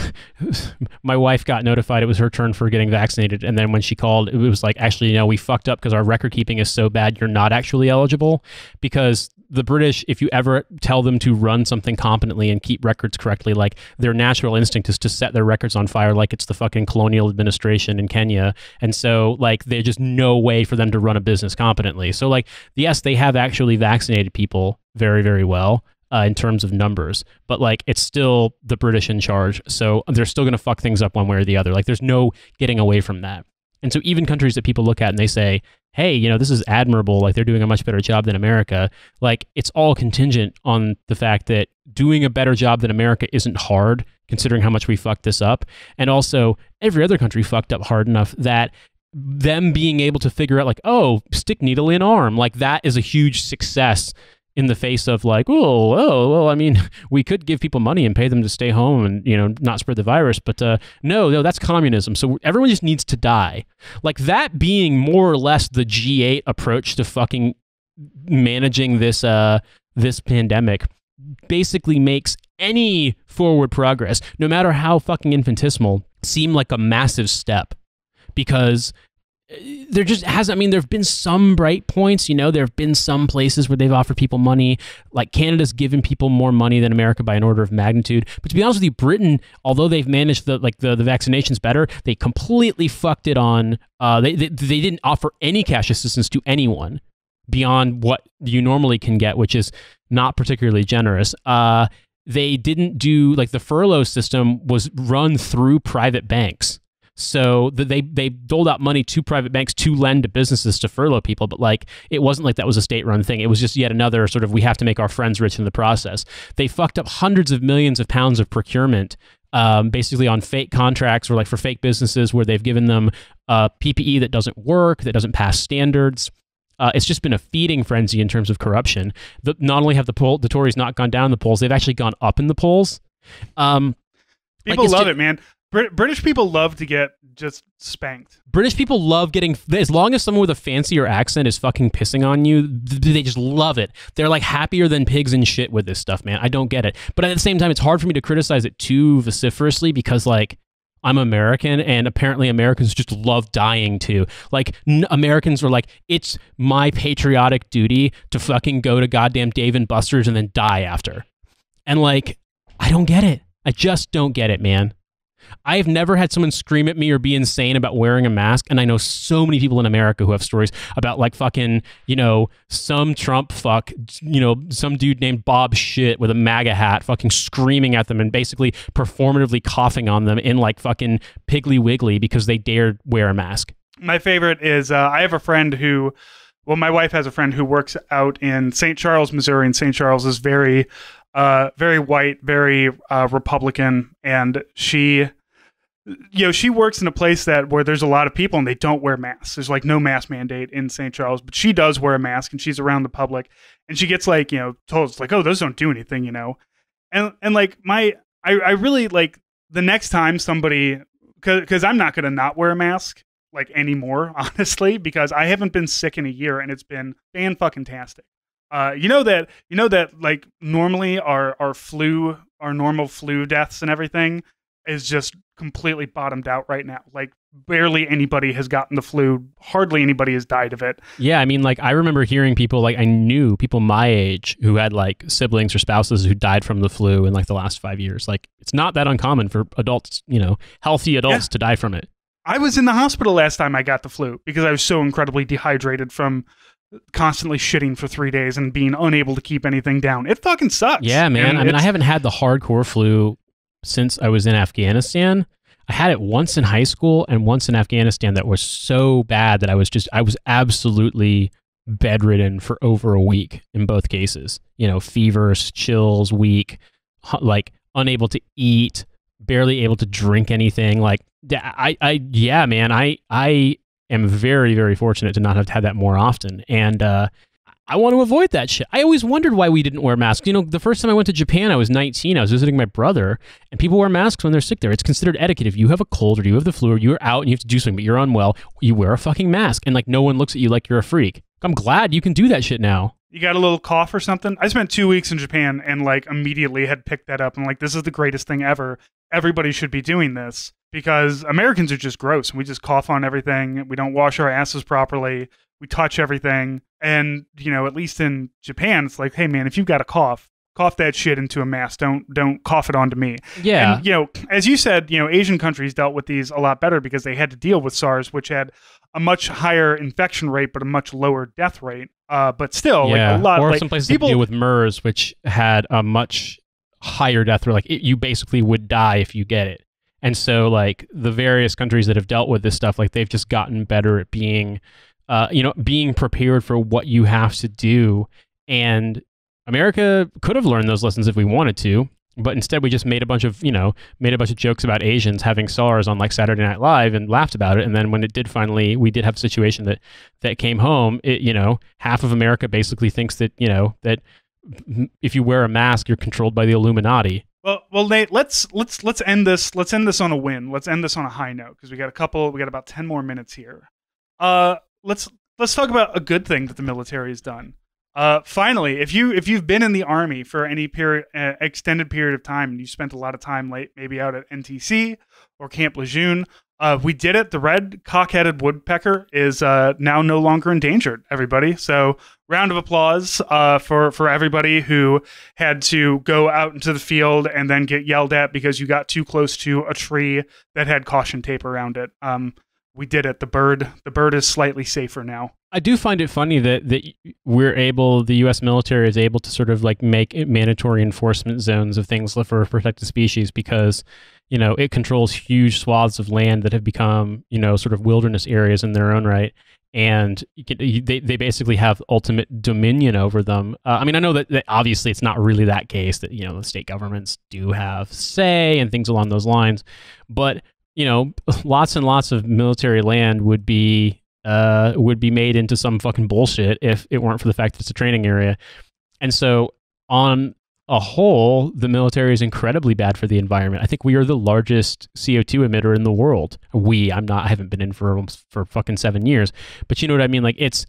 S2: my wife got notified it was her turn for getting vaccinated. And then when she called, it was like, actually, you know, we fucked up because our record keeping is so bad, you're not actually eligible because the British, if you ever tell them to run something competently and keep records correctly, like their natural instinct is to set their records on fire, like it's the fucking colonial administration in Kenya. And so, like, there's just no way for them to run a business competently. So, like, yes, they have actually vaccinated people very, very well. Uh, in terms of numbers, but like it's still the British in charge. So they're still going to fuck things up one way or the other. Like there's no getting away from that. And so even countries that people look at and they say, hey, you know, this is admirable. Like they're doing a much better job than America. Like it's all contingent on the fact that doing a better job than America isn't hard, considering how much we fucked this up. And also, every other country fucked up hard enough that them being able to figure out, like, oh, stick needle in arm, like that is a huge success in the face of like, oh, oh, well, I mean, we could give people money and pay them to stay home and you know not spread the virus, but uh, no, no, that's communism. So everyone just needs to die. Like that being more or less the G8 approach to fucking managing this uh, this pandemic basically makes any forward progress, no matter how fucking infinitesimal, seem like a massive step because there just hasn't. I mean, there have been some bright points. You know, there have been some places where they've offered people money. Like Canada's given people more money than America by an order of magnitude. But to be honest with you, Britain, although they've managed the like the, the vaccinations better, they completely fucked it on. Uh, they, they they didn't offer any cash assistance to anyone beyond what you normally can get, which is not particularly generous. Uh, they didn't do like the furlough system was run through private banks so they they doled out money to private banks to lend to businesses to furlough people, but like it wasn't like that was a state-run thing. It was just yet another sort of we have to make our friends rich in the process. They fucked up hundreds of millions of pounds of procurement um, basically on fake contracts or like for fake businesses where they've given them uh, PPE that doesn't work, that doesn't pass standards. Uh, it's just been a feeding frenzy in terms of corruption. The, not only have the poll, the Tories not gone down in the polls, they've actually gone up in the polls. Um,
S1: People like love just, it, man. Brit- British people love to get just spanked.
S2: British people love getting as long as someone with a fancier accent is fucking pissing on you, they just love it. They're like happier than pigs and shit with this stuff, man. I don't get it. But at the same time, it's hard for me to criticize it too vociferously because like I'm American, and apparently Americans just love dying too. Like Americans are like, it's my patriotic duty to fucking go to goddamn Dave and Buster's and then die after. And like, I don't get it. I just don't get it, man. I've never had someone scream at me or be insane about wearing a mask. And I know so many people in America who have stories about like fucking, you know, some Trump fuck, you know, some dude named Bob Shit with a MAGA hat fucking screaming at them and basically performatively coughing on them in like fucking Piggly Wiggly because they dared wear a mask.
S1: My favorite is uh, I have a friend who well, my wife has a friend who works out in St. Charles, Missouri, and St. Charles is very uh, very white, very uh, Republican, and she, you know, she works in a place that where there's a lot of people and they don't wear masks. There's like no mask mandate in St. Charles, but she does wear a mask and she's around the public, and she gets like you know told it's like oh those don't do anything you know, and and like my I I really like the next time somebody because I'm not gonna not wear a mask like anymore honestly because I haven't been sick in a year and it's been fan fucking tastic. Uh, you know that you know that like normally our our flu our normal flu deaths and everything is just completely bottomed out right now. Like barely anybody has gotten the flu. Hardly anybody has died of it.
S2: Yeah, I mean like I remember hearing people like I knew people my age who had like siblings or spouses who died from the flu in like the last 5 years. Like it's not that uncommon for adults, you know, healthy adults yeah. to die from it.
S1: I was in the hospital last time I got the flu because I was so incredibly dehydrated from constantly shitting for three days and being unable to keep anything down. It fucking sucks. Yeah, man. I mean, I haven't
S2: had the hardcore flu since I was in Afghanistan. I had it once in high school and once in Afghanistan that was so bad that I was just, I was absolutely bedridden for over a week in both cases. You know, fevers, chills, weak, like unable to eat, barely able to drink anything. Like, I, I, yeah, man, I, I am very, very fortunate to not have had that more often. And uh, I want to avoid that shit. I always wondered why we didn't wear masks. You know, the first time I went to Japan, I was 19. I was visiting my brother, and people wear masks when they're sick there. It's considered etiquette. If you have a cold or you have the flu or you're out and you have to do something, but you're unwell, you wear a fucking mask. And like, no one looks at you like you're a freak. I'm glad you can do that shit now.
S1: You got a little cough or something? I spent two weeks in Japan and like immediately had picked that up and like, this is the greatest thing ever. Everybody should be doing this because Americans are just gross. We just cough on everything. We don't wash our asses properly. We touch everything. And, you know, at least in Japan, it's like, hey, man, if you've got a cough, cough that shit into a mask. Don't don't cough it onto me. Yeah. And, you know, as you said, you know, Asian countries dealt with these a lot better because they had to deal with SARS, which had a much higher infection rate but a much lower death rate. Uh, but still, yeah. like a lot. Or like, some places people, deal
S2: with MERS, which had a much higher death rate. Like it, you basically would die if you get it. And so, like the various countries that have dealt with this stuff, like they've just gotten better at being, uh, you know, being prepared for what you have to do. And America could have learned those lessons if we wanted to, but instead we just made a bunch of, you know, made a bunch of jokes about Asians having SARS on like Saturday Night Live and laughed about it. And then when it did finally, we did have a situation that that came home. It, you know, half of America basically thinks that, you know, that if you wear a mask, you're controlled by the Illuminati.
S1: Well, well, Nate, let's let's let's end this. Let's end this on a win. Let's end this on a high note because we got a couple. We got about ten more minutes here. Uh, let's let's talk about a good thing that the military has done. Uh, finally, if you if you've been in the army for any period uh, extended period of time and you spent a lot of time late, maybe out at NTC or Camp Lejeune, uh, we did it. The red cockheaded woodpecker is uh, now no longer endangered. Everybody, so round of applause uh, for for everybody who had to go out into the field and then get yelled at because you got too close to a tree that had caution tape around it. Um, we did it. The bird the bird is slightly safer now.
S2: I do find it funny that that we're able the U.S. military is able to sort of like make mandatory enforcement zones of things for protected species because you know it controls huge swaths of land that have become you know sort of wilderness areas in their own right and can, they, they basically have ultimate dominion over them. Uh, I mean, I know that, that, obviously it's not really that case that, you know, the state governments do have say and things along those lines, but, you know, lots and lots of military land would be, uh, would be made into some fucking bullshit if it weren't for the fact that it's a training area. And so on a whole, the military is incredibly bad for the environment. I think we are the largest CO2 emitter in the world. We, I'm not, I haven't been in for for fucking seven years, but you know what I mean. Like it's,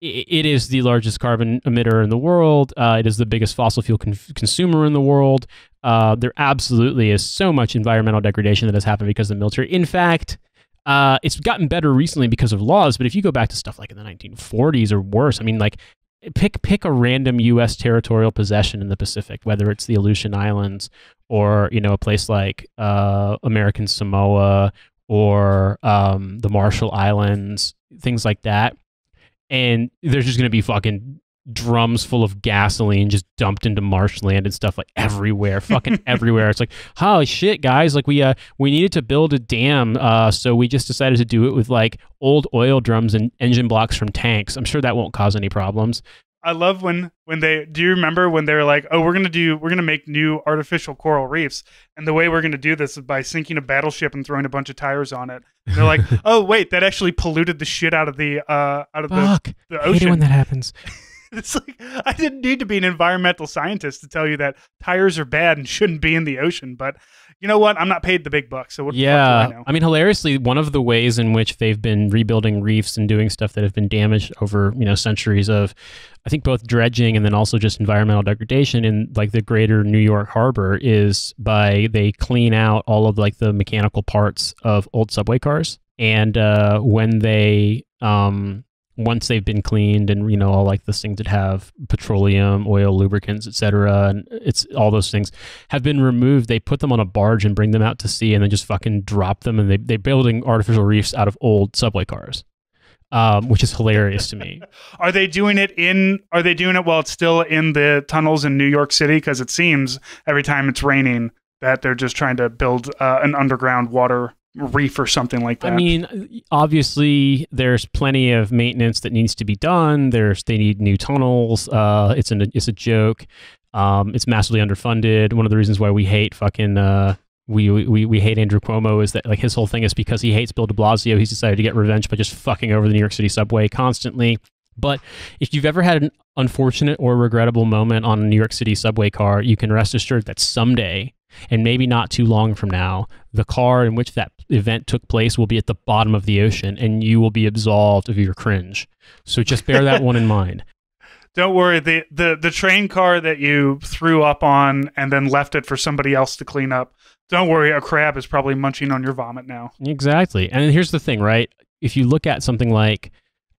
S2: it is the largest carbon emitter in the world. Uh, it is the biggest fossil fuel con- consumer in the world. Uh, there absolutely is so much environmental degradation that has happened because of the military. In fact, uh, it's gotten better recently because of laws, but if you go back to stuff like in the 1940s or worse, I mean, like pick pick a random U.S. territorial possession in the Pacific, whether it's the Aleutian Islands or you know a place like uh, American Samoa or um, the Marshall Islands, things like that. And there's just going to be fucking drums full of gasoline just dumped into marshland and stuff like everywhere fucking everywhere it's like holy shit guys like we uh we needed to build a dam uh so we just decided to do it with like old oil drums and engine blocks from tanks i'm sure that won't cause any problems
S1: I love when when they do you remember when they were like, "Oh, we're going to do we're going to make new artificial coral reefs." And the way we're going to do this is by sinking a battleship and throwing a bunch of tires on it. And they're like, "Oh, wait, that actually polluted the shit out of the uh out of Fuck. the, the ocean." I hate when that happens. it's like I didn't need to be an environmental scientist to tell you that tires are bad and shouldn't be in the ocean. But you know what? I'm not paid the big bucks, so what, yeah.
S2: What I, I mean, hilariously, one of the ways in which they've been rebuilding reefs and doing stuff that have been damaged over you know centuries of, I think both dredging and then also just environmental degradation in like the greater New York harbor is by they clean out all of like the mechanical parts of old subway cars. And uh, when they um, once they've been cleaned and you know all like the things that have petroleum oil lubricants etc and it's all those things have been removed they put them on a barge and bring them out to sea and then just fucking drop them and they, they're building artificial reefs out of old subway cars um, which is hilarious to me
S1: are they doing it in are they doing it while it's still in the tunnels in new york city because it seems every time it's raining that they're just trying to build uh, an underground water reef or something like that. I mean, obviously,
S2: there's plenty of maintenance that needs to be done. There's they need new tunnels. Uh, it's an it's a joke. Um, it's massively underfunded. One of the reasons why we hate fucking uh, we, we we hate Andrew Cuomo is that like his whole thing is because he hates Bill De Blasio. He's decided to get revenge by just fucking over the New York City subway constantly. But if you've ever had an unfortunate or regrettable moment on a New York City subway car, you can rest assured that someday and maybe not too long from now, the car in which that event took place will be at the bottom of the ocean and you will be absolved of your cringe. So just bear that one in mind.
S1: Don't worry, the, the the train car that you threw up on and then left it for somebody else to clean up. Don't worry, a crab is probably munching on your vomit now.
S2: Exactly. And here's the thing, right? If you look at something like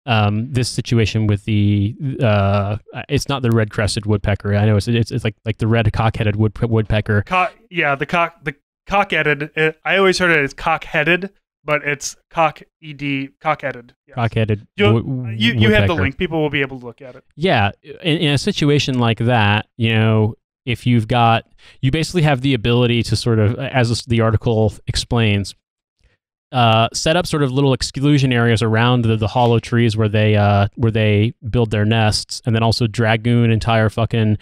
S2: um, this situation with the uh, it's not the red crested woodpecker. I know it's it's, it's like like the red cock-headed wood, woodpecker.
S1: Cock, yeah, the cock the cock-headed. It, uh, I always heard it as cock-headed, but it's cock ed cock-headed. Yes. Cock-headed. Uh, you you have the link. People will be able to look at it.
S2: Yeah, in, in a situation like that, you know, if you've got you basically have the ability to sort of as the article explains uh, set up sort of little exclusion areas around the, the hollow trees where they uh, where they build their nests, and then also dragoon entire fucking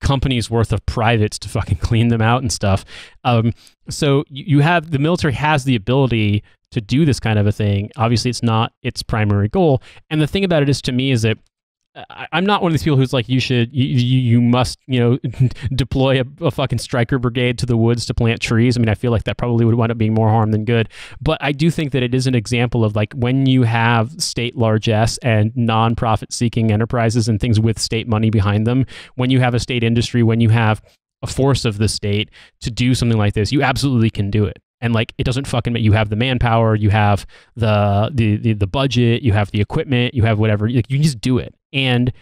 S2: companies worth of privates to fucking clean them out and stuff. Um, so you have the military has the ability to do this kind of a thing. Obviously, it's not its primary goal. And the thing about it is, to me, is that I, am not one of these people who's like you should you you must you know deploy a, a, fucking striker brigade to the woods to plant trees. I mean, I feel like that probably would wind up being more harm than good. But I do think that it is an example of like when you have state largesse and nonprofit seeking enterprises and things with state money behind them, when you have a state industry, when you have a force of the state to do something like this, you absolutely can do it and like it doesn't fucking you have the manpower you have the, the the the, budget you have the equipment you have whatever like you just do it and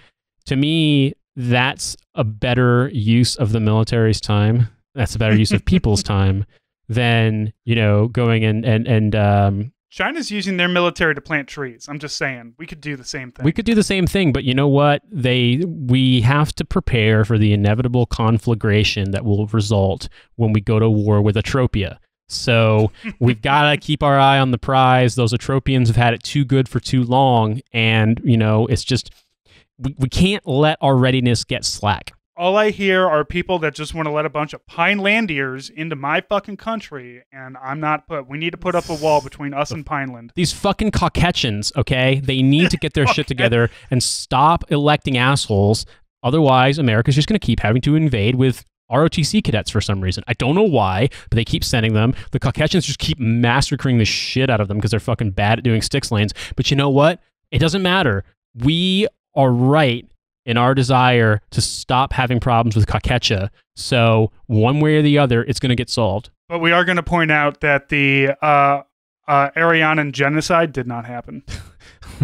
S2: to me that's a better use of the military's time that's a better use of people's time than you know going and and and um
S1: China's using their military to plant trees. I'm just saying, we could do the same thing.
S2: We could do the same thing, but you know what? They we have to prepare for the inevitable conflagration that will result when we go to war with Atropia. So we've got to keep our eye on the prize. Those Atropians have had it too good for too long. And, you know, it's just, we, we can't let our readiness get slack.
S1: All I hear are people that just want to let a bunch of Pinelandiers into my fucking country, and I'm not put. We need to put up a wall between us and Pineland.
S2: These fucking Cockechins, okay? They need to get their shit together and stop electing assholes Otherwise, America's just going to keep having to invade with ROTC cadets for some reason. I don't know why, but they keep sending them. The Caucasians just keep massacring the shit out of them because they're fucking bad at doing sticks lanes. But you know what? It doesn't matter. We are right in our desire to stop having problems with Kakecha. So one way or the other, it's going to get solved.
S1: But we are going to point out that the uh, uh, genocide did not happen.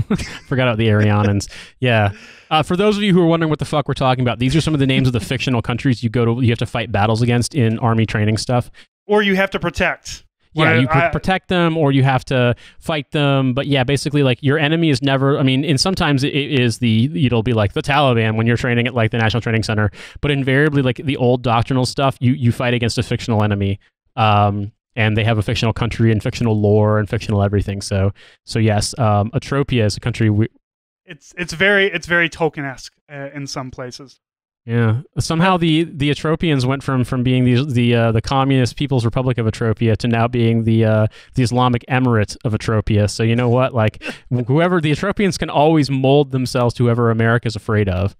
S2: Forgot about the Arianans. yeah. Uh, for those of you who are wondering what the fuck we're talking about, these are some of the names of the fictional countries you go to. You have to fight battles against in army training stuff,
S1: or you have to protect. Yeah, you I,
S2: protect them, or you have to fight them. But yeah, basically, like your enemy is never. I mean, and sometimes it is the it'll be like the Taliban when you're training at like the National Training Center. But invariably, like the old doctrinal stuff, you you fight against a fictional enemy. Um, and they have a fictional country and fictional lore and fictional everything. So, so yes, um, Atropia is a country. We-
S1: it's it's very it's very Tolkien-esque uh, in some places.
S2: Yeah. Somehow the the Atropians went from from being the the uh, the communist People's Republic of Atropia to now being the uh, the Islamic Emirate of Atropia. So you know what? Like whoever the Atropians can always mold themselves to whoever America's afraid of.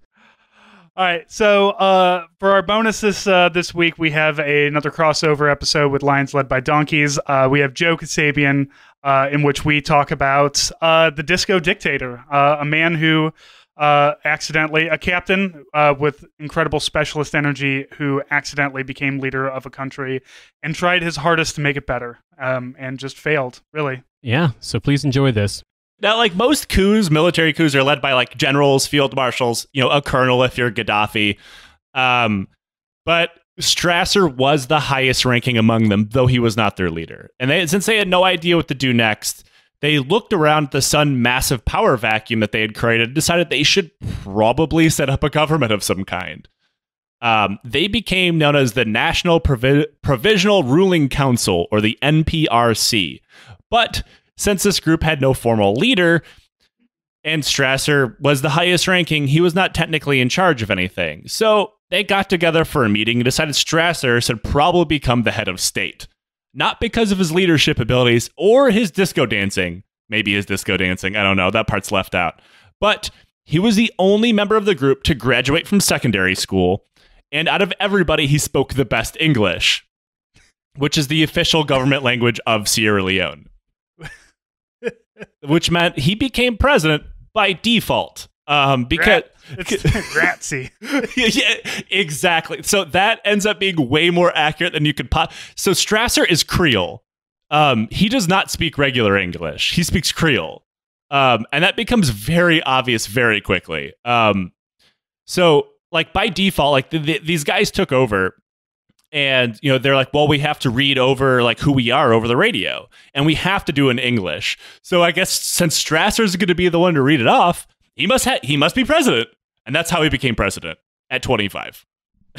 S1: All right. So uh, for our bonus this uh, this week, we have a, another crossover episode with Lions Led by Donkeys. Uh, we have Joe Kasabian, uh, in which we talk about uh, the Disco Dictator, uh, a man who accidentally, a captain with incredible specialist energy, who accidentally became leader of a country and tried his hardest to make it better, um, and just failed. Really.
S2: Yeah. So please enjoy this.
S1: Now, like
S4: most coups, military coups are led by like generals, field marshals, you know, a colonel if you're Gaddafi. Um, but Strasser was the highest ranking among them, though he was not their leader. And they, since they had no idea what to do next, they looked around the sun massive power vacuum that they had created and decided they should probably set up a government of some kind. Um, they became known as the National Provi- Provisional Ruling Council, or the NPRC. But since this group had no formal leader, and Strasser was the highest ranking, he was not technically in charge of anything. So they got together for a meeting and decided Strasser should probably become the head of state. Not because of his leadership abilities or his disco dancing. Maybe his disco dancing, I don't know, that part's left out. But he was the only member of the group to graduate from secondary school, and out of everybody, he spoke the best English, which is the official government language of Sierra Leone which meant he became president by default. Um, because
S1: gratsy.
S4: yeah, exactly. So that ends up being way more accurate than you could pop. So Strasser is Creole. Um, he does not speak regular English. He speaks Creole. Um, and that becomes very obvious very quickly. Um, so like by default, like the, the, these guys took over and you know they're like well we have to read over like who we are over the radio and we have to do in english so i guess since Strasser is going to be the one to read it off he must ha- he must be president and that's how he became president at 25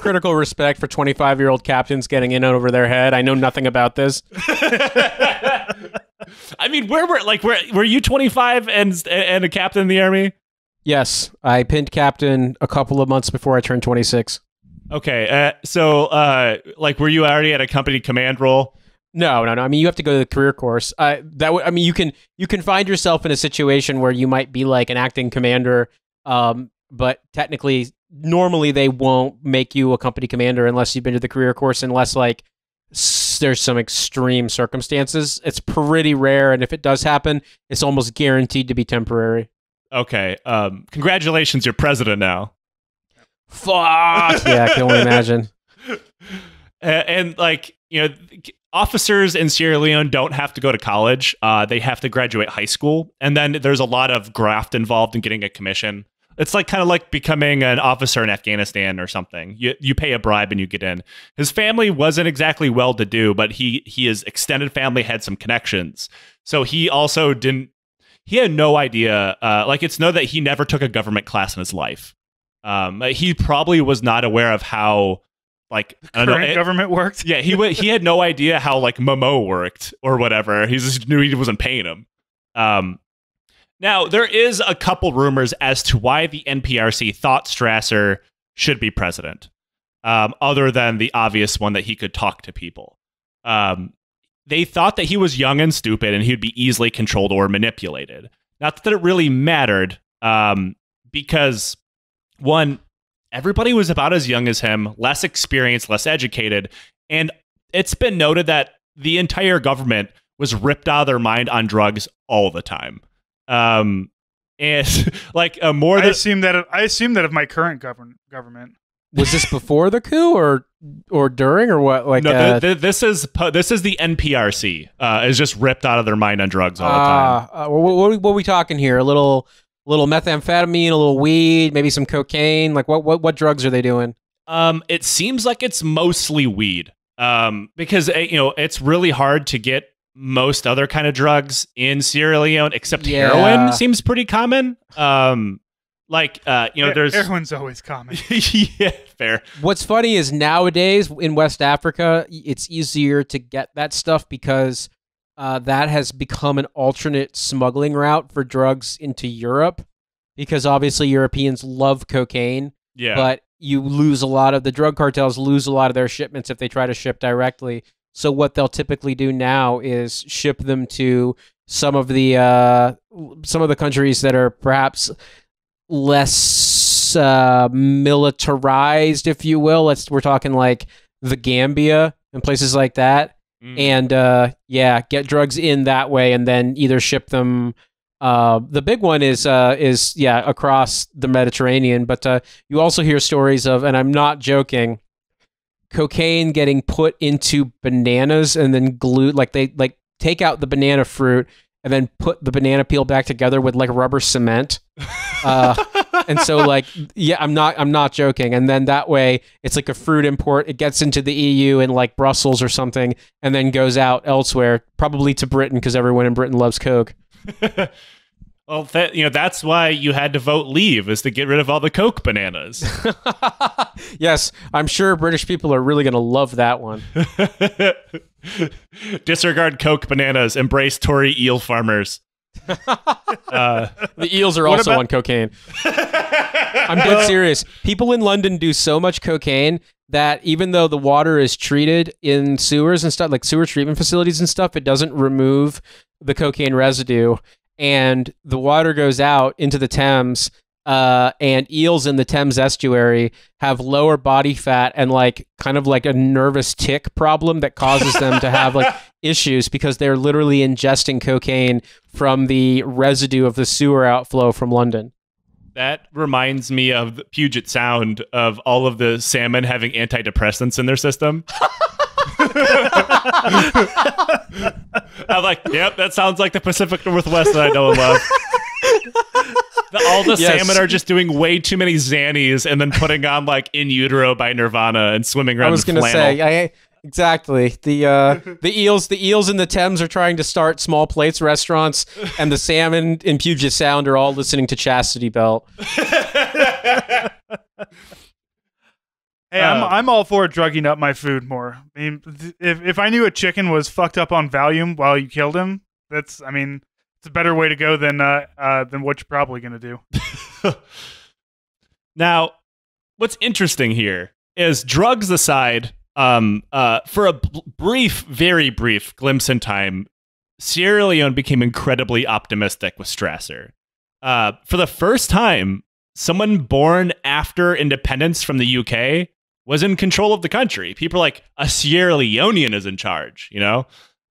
S3: critical respect for 25 year old captains getting in over their head i know nothing
S4: about this i mean where were like where were you 25 and and a captain in the army yes i
S3: pinned captain a couple of months before i turned 26
S4: Okay. Uh, so, uh, like, were you already at a company command
S3: role? No, no, no. I mean, you have to go to the career course. Uh, that I mean, you can you can find yourself in a situation where you might be like an acting commander, um, but technically, normally they won't make you a company commander unless you've been to the career course, unless like there's some extreme circumstances. It's pretty rare, and if it does happen, it's almost
S4: guaranteed to be temporary. Okay. Um, congratulations, you're president now. Fuck. yeah, I can only imagine. And, and, like, you know, officers in Sierra Leone don't have to go to college. Uh, they have to graduate high school. And then there's a lot of graft involved in getting a commission. It's like kind of like becoming an officer in Afghanistan or something. You you pay a bribe and you get in. His family wasn't exactly well to do, but he he his extended family had some connections. So he also didn't he had no idea. Uh, like it's no that he never took a government class in his life. Um, uh, he probably was not aware of how like the current know, it, government
S1: worked. Yeah, he he
S4: had no idea how like Momo worked or whatever. He just knew he wasn't paying him. Um, now there is a couple rumors as to why the NPRC thought Strasser should be president, um, other than the obvious one that he could talk to people. Um, they thought that he was young and stupid and he'd be easily controlled or manipulated. Not that it really mattered, um, because one, everybody was about as young as him, less experienced, less educated. And it's been noted that the entire government was ripped out of their mind on drugs all the time. Um,
S1: and like uh, more. Than, I assume that I assume that of my current govern, government.
S3: Was this before the coup or or during or what? Like no, uh,
S1: this is
S4: this is the NPRC uh, is just ripped out of their mind on drugs all the ah, time. Uh, what, what, what
S3: are we talking here? A little a little methamphetamine, a little weed, maybe some cocaine? Like what what what drugs are they doing?
S4: Um, it seems like it's mostly weed. Um, because eh, you know it's really hard to get most other kind of drugs in Sierra Leone, except yeah. heroin seems pretty common. Um, like uh, you know, there's
S1: heroin's always common. yeah,
S4: fair.
S3: What's funny is nowadays in West Africa, it's easier to get that stuff because uh, that has become an alternate smuggling route for drugs into Europe because obviously Europeans love cocaine. Yeah. But you lose a lot of the drug cartels lose a lot of their shipments if they try to ship directly. So what they'll typically do now is ship them to some of the uh, some of the countries that are perhaps less uh, militarized, if you will. Let's we're talking like the Gambia and places like that Mm. And uh, yeah, get drugs in that way, and then either ship them. Uh, the big one is uh, is yeah across the Mediterranean, but uh, you also hear stories of, and I'm not joking, cocaine getting put into bananas and then glued like they like take out the banana fruit and then put the banana peel back together with like rubber cement. Uh, and so like yeah, I'm not I'm not joking. And then that way it's like a fruit import. It gets into the EU in like Brussels or something, and then goes out elsewhere, probably to Britain because everyone in Britain loves Coke.
S4: well, that, you know that's why you had to vote Leave is to get rid of all the Coke bananas. yes, I'm sure British people are really going to love that one. Disregard Coke bananas. Embrace Tory eel farmers. uh, the eels are also about- on cocaine. I'm dead serious. People in
S3: London do so much cocaine that even though the water is treated in sewers and stuff, like sewer treatment facilities and stuff, it doesn't remove the cocaine residue. And the water goes out into the Thames uh, and eels in the Thames estuary have lower body fat and like kind of like a nervous tick problem that causes them to have like issues because they're literally ingesting cocaine from the residue of the sewer outflow from London.
S4: That reminds me of Puget Sound of all of the salmon having antidepressants in their system. I'm like, yep, that sounds like the Pacific Northwest that I know and love all the yes. salmon are just doing way too many Xannies and then putting on like In Utero by Nirvana and swimming around. I was going to say, I, exactly the
S3: uh, the eels the eels in the Thames are trying to start small plates restaurants, and the salmon in Puget Sound are all listening to Chastity Belt.
S1: Hey, I'm, uh, I'm all for drugging up my food more. I mean, if, if I knew a chicken was fucked up on Valium while you killed him, that's, I mean, it's a better way to go than uh, uh than what you're probably going to do. now, what's
S4: interesting here is drugs aside, um, uh, for a b- brief, very brief glimpse in time, Sierra Leone became incredibly optimistic with Strasser. Uh, for the first time, someone born after independence from the UK was in control of the country. People like a Sierra Leonean is in charge, you know?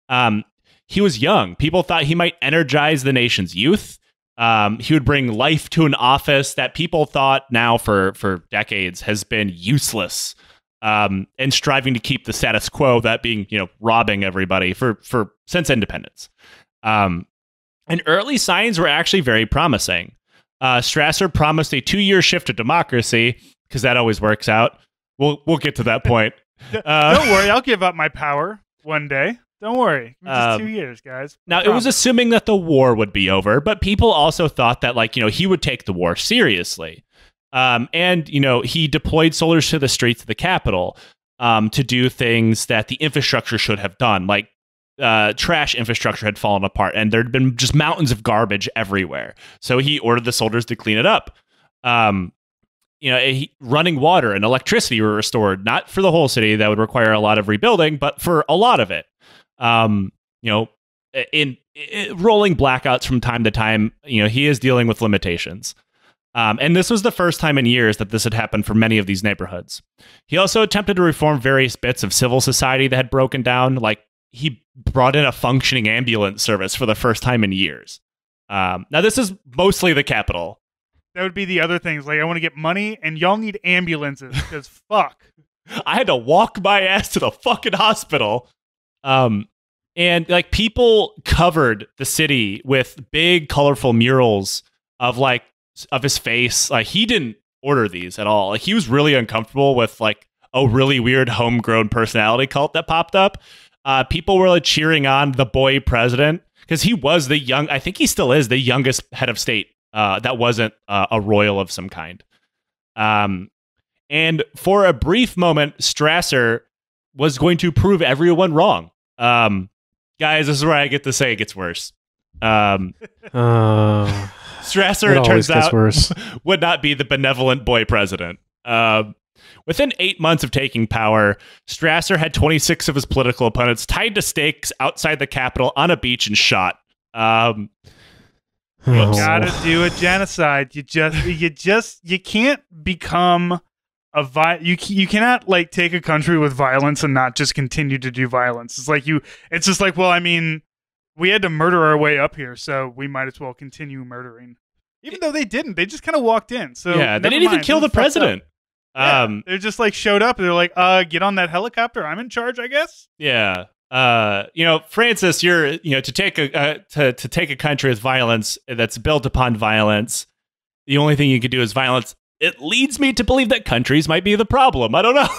S4: Um, he was young. People thought he might energize the nation's youth. Um, he would bring life to an office that people thought now for for decades has been useless. Um, and striving to keep the status quo, that being you know robbing everybody for for since independence. Um, and early signs were actually very promising. Uh, Strasser promised a two-year shift to democracy because that always works out. We'll we'll get to that point. Uh, Don't
S1: worry, I'll give up my power one day. Don't worry. Just um, two years, guys. Now, Promise. it was
S4: assuming that the war would be over, but people also thought that, like, you know, he would take the war seriously. Um, and, you know, he deployed soldiers to the streets of the capital um, to do things that the infrastructure should have done, like uh, trash infrastructure had fallen apart and there'd been just mountains of garbage everywhere. So he ordered the soldiers to clean it up. Um, you know, running water and electricity were restored, not for the whole city, that would require a lot of rebuilding, but for a lot of it um, you know, in, in, rolling blackouts from time to time, you know, he is dealing with limitations. Um, and this was the first time in years that this had happened for many of these neighborhoods. He also attempted to reform various bits of civil society that had broken down. Like he brought in a functioning ambulance service for the first time in years. Um, now, this is mostly the capital.
S1: That would be the other things. Like, I want to get money, and y'all need ambulances because fuck.
S4: I had to walk my ass to the fucking hospital um, and like people covered the city with big colorful murals of like of his face. Like he didn't order these at all. Like he was really uncomfortable with like a really weird homegrown personality cult that popped up. Uh, people were like cheering on the boy president because he was the young. I think he still is the youngest head of state uh, that wasn't uh, a royal of some kind. Um, and for a brief moment, Strasser was going to prove everyone wrong um, guys, this is where I get to say it gets worse. Um, uh, Strasser, it turns out, worse. would not be the benevolent boy president. Uh, within eight months of taking power, Strasser had 26 of his political opponents tied to stakes outside the capital on a beach and shot. Um,
S1: you oh. gotta do a genocide. You just, you just, you can't become a vi- you you cannot like take a country with violence and not just continue to do violence. It's like you it's just like well, I mean, we had to murder our way up here, so we might as well continue murdering. Even it, though they didn't, they just kind of walked in. So yeah, they didn't mind. even kill the president. Um, yeah, they just like showed up. They're like, "Uh, get on that helicopter. I'm in charge, I guess."
S4: Yeah. Uh, you know, Francis, you're you know to take a uh, to to take a country with violence that's built upon violence. The only thing you can do is violence it leads me to believe that countries
S1: might be the problem. I don't know.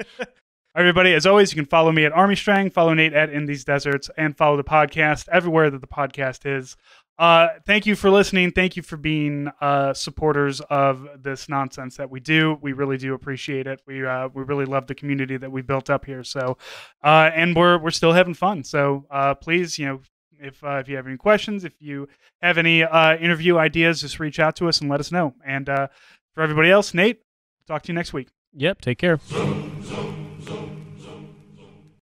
S1: Everybody, as always, you can follow me at Strang, follow Nate at In These Deserts, and follow the podcast everywhere that the podcast is. Uh, thank you for listening. Thank you for being uh, supporters of this nonsense that we do. We really do appreciate it. We uh, we really love the community that we built up here. So, uh, and we're we're still having fun. So uh, please, you know, if uh, if you have any questions, if you have any interview ideas, just reach out to us and let us know. And for everybody else, Nate, talk to you next week.
S2: Yep. Take care.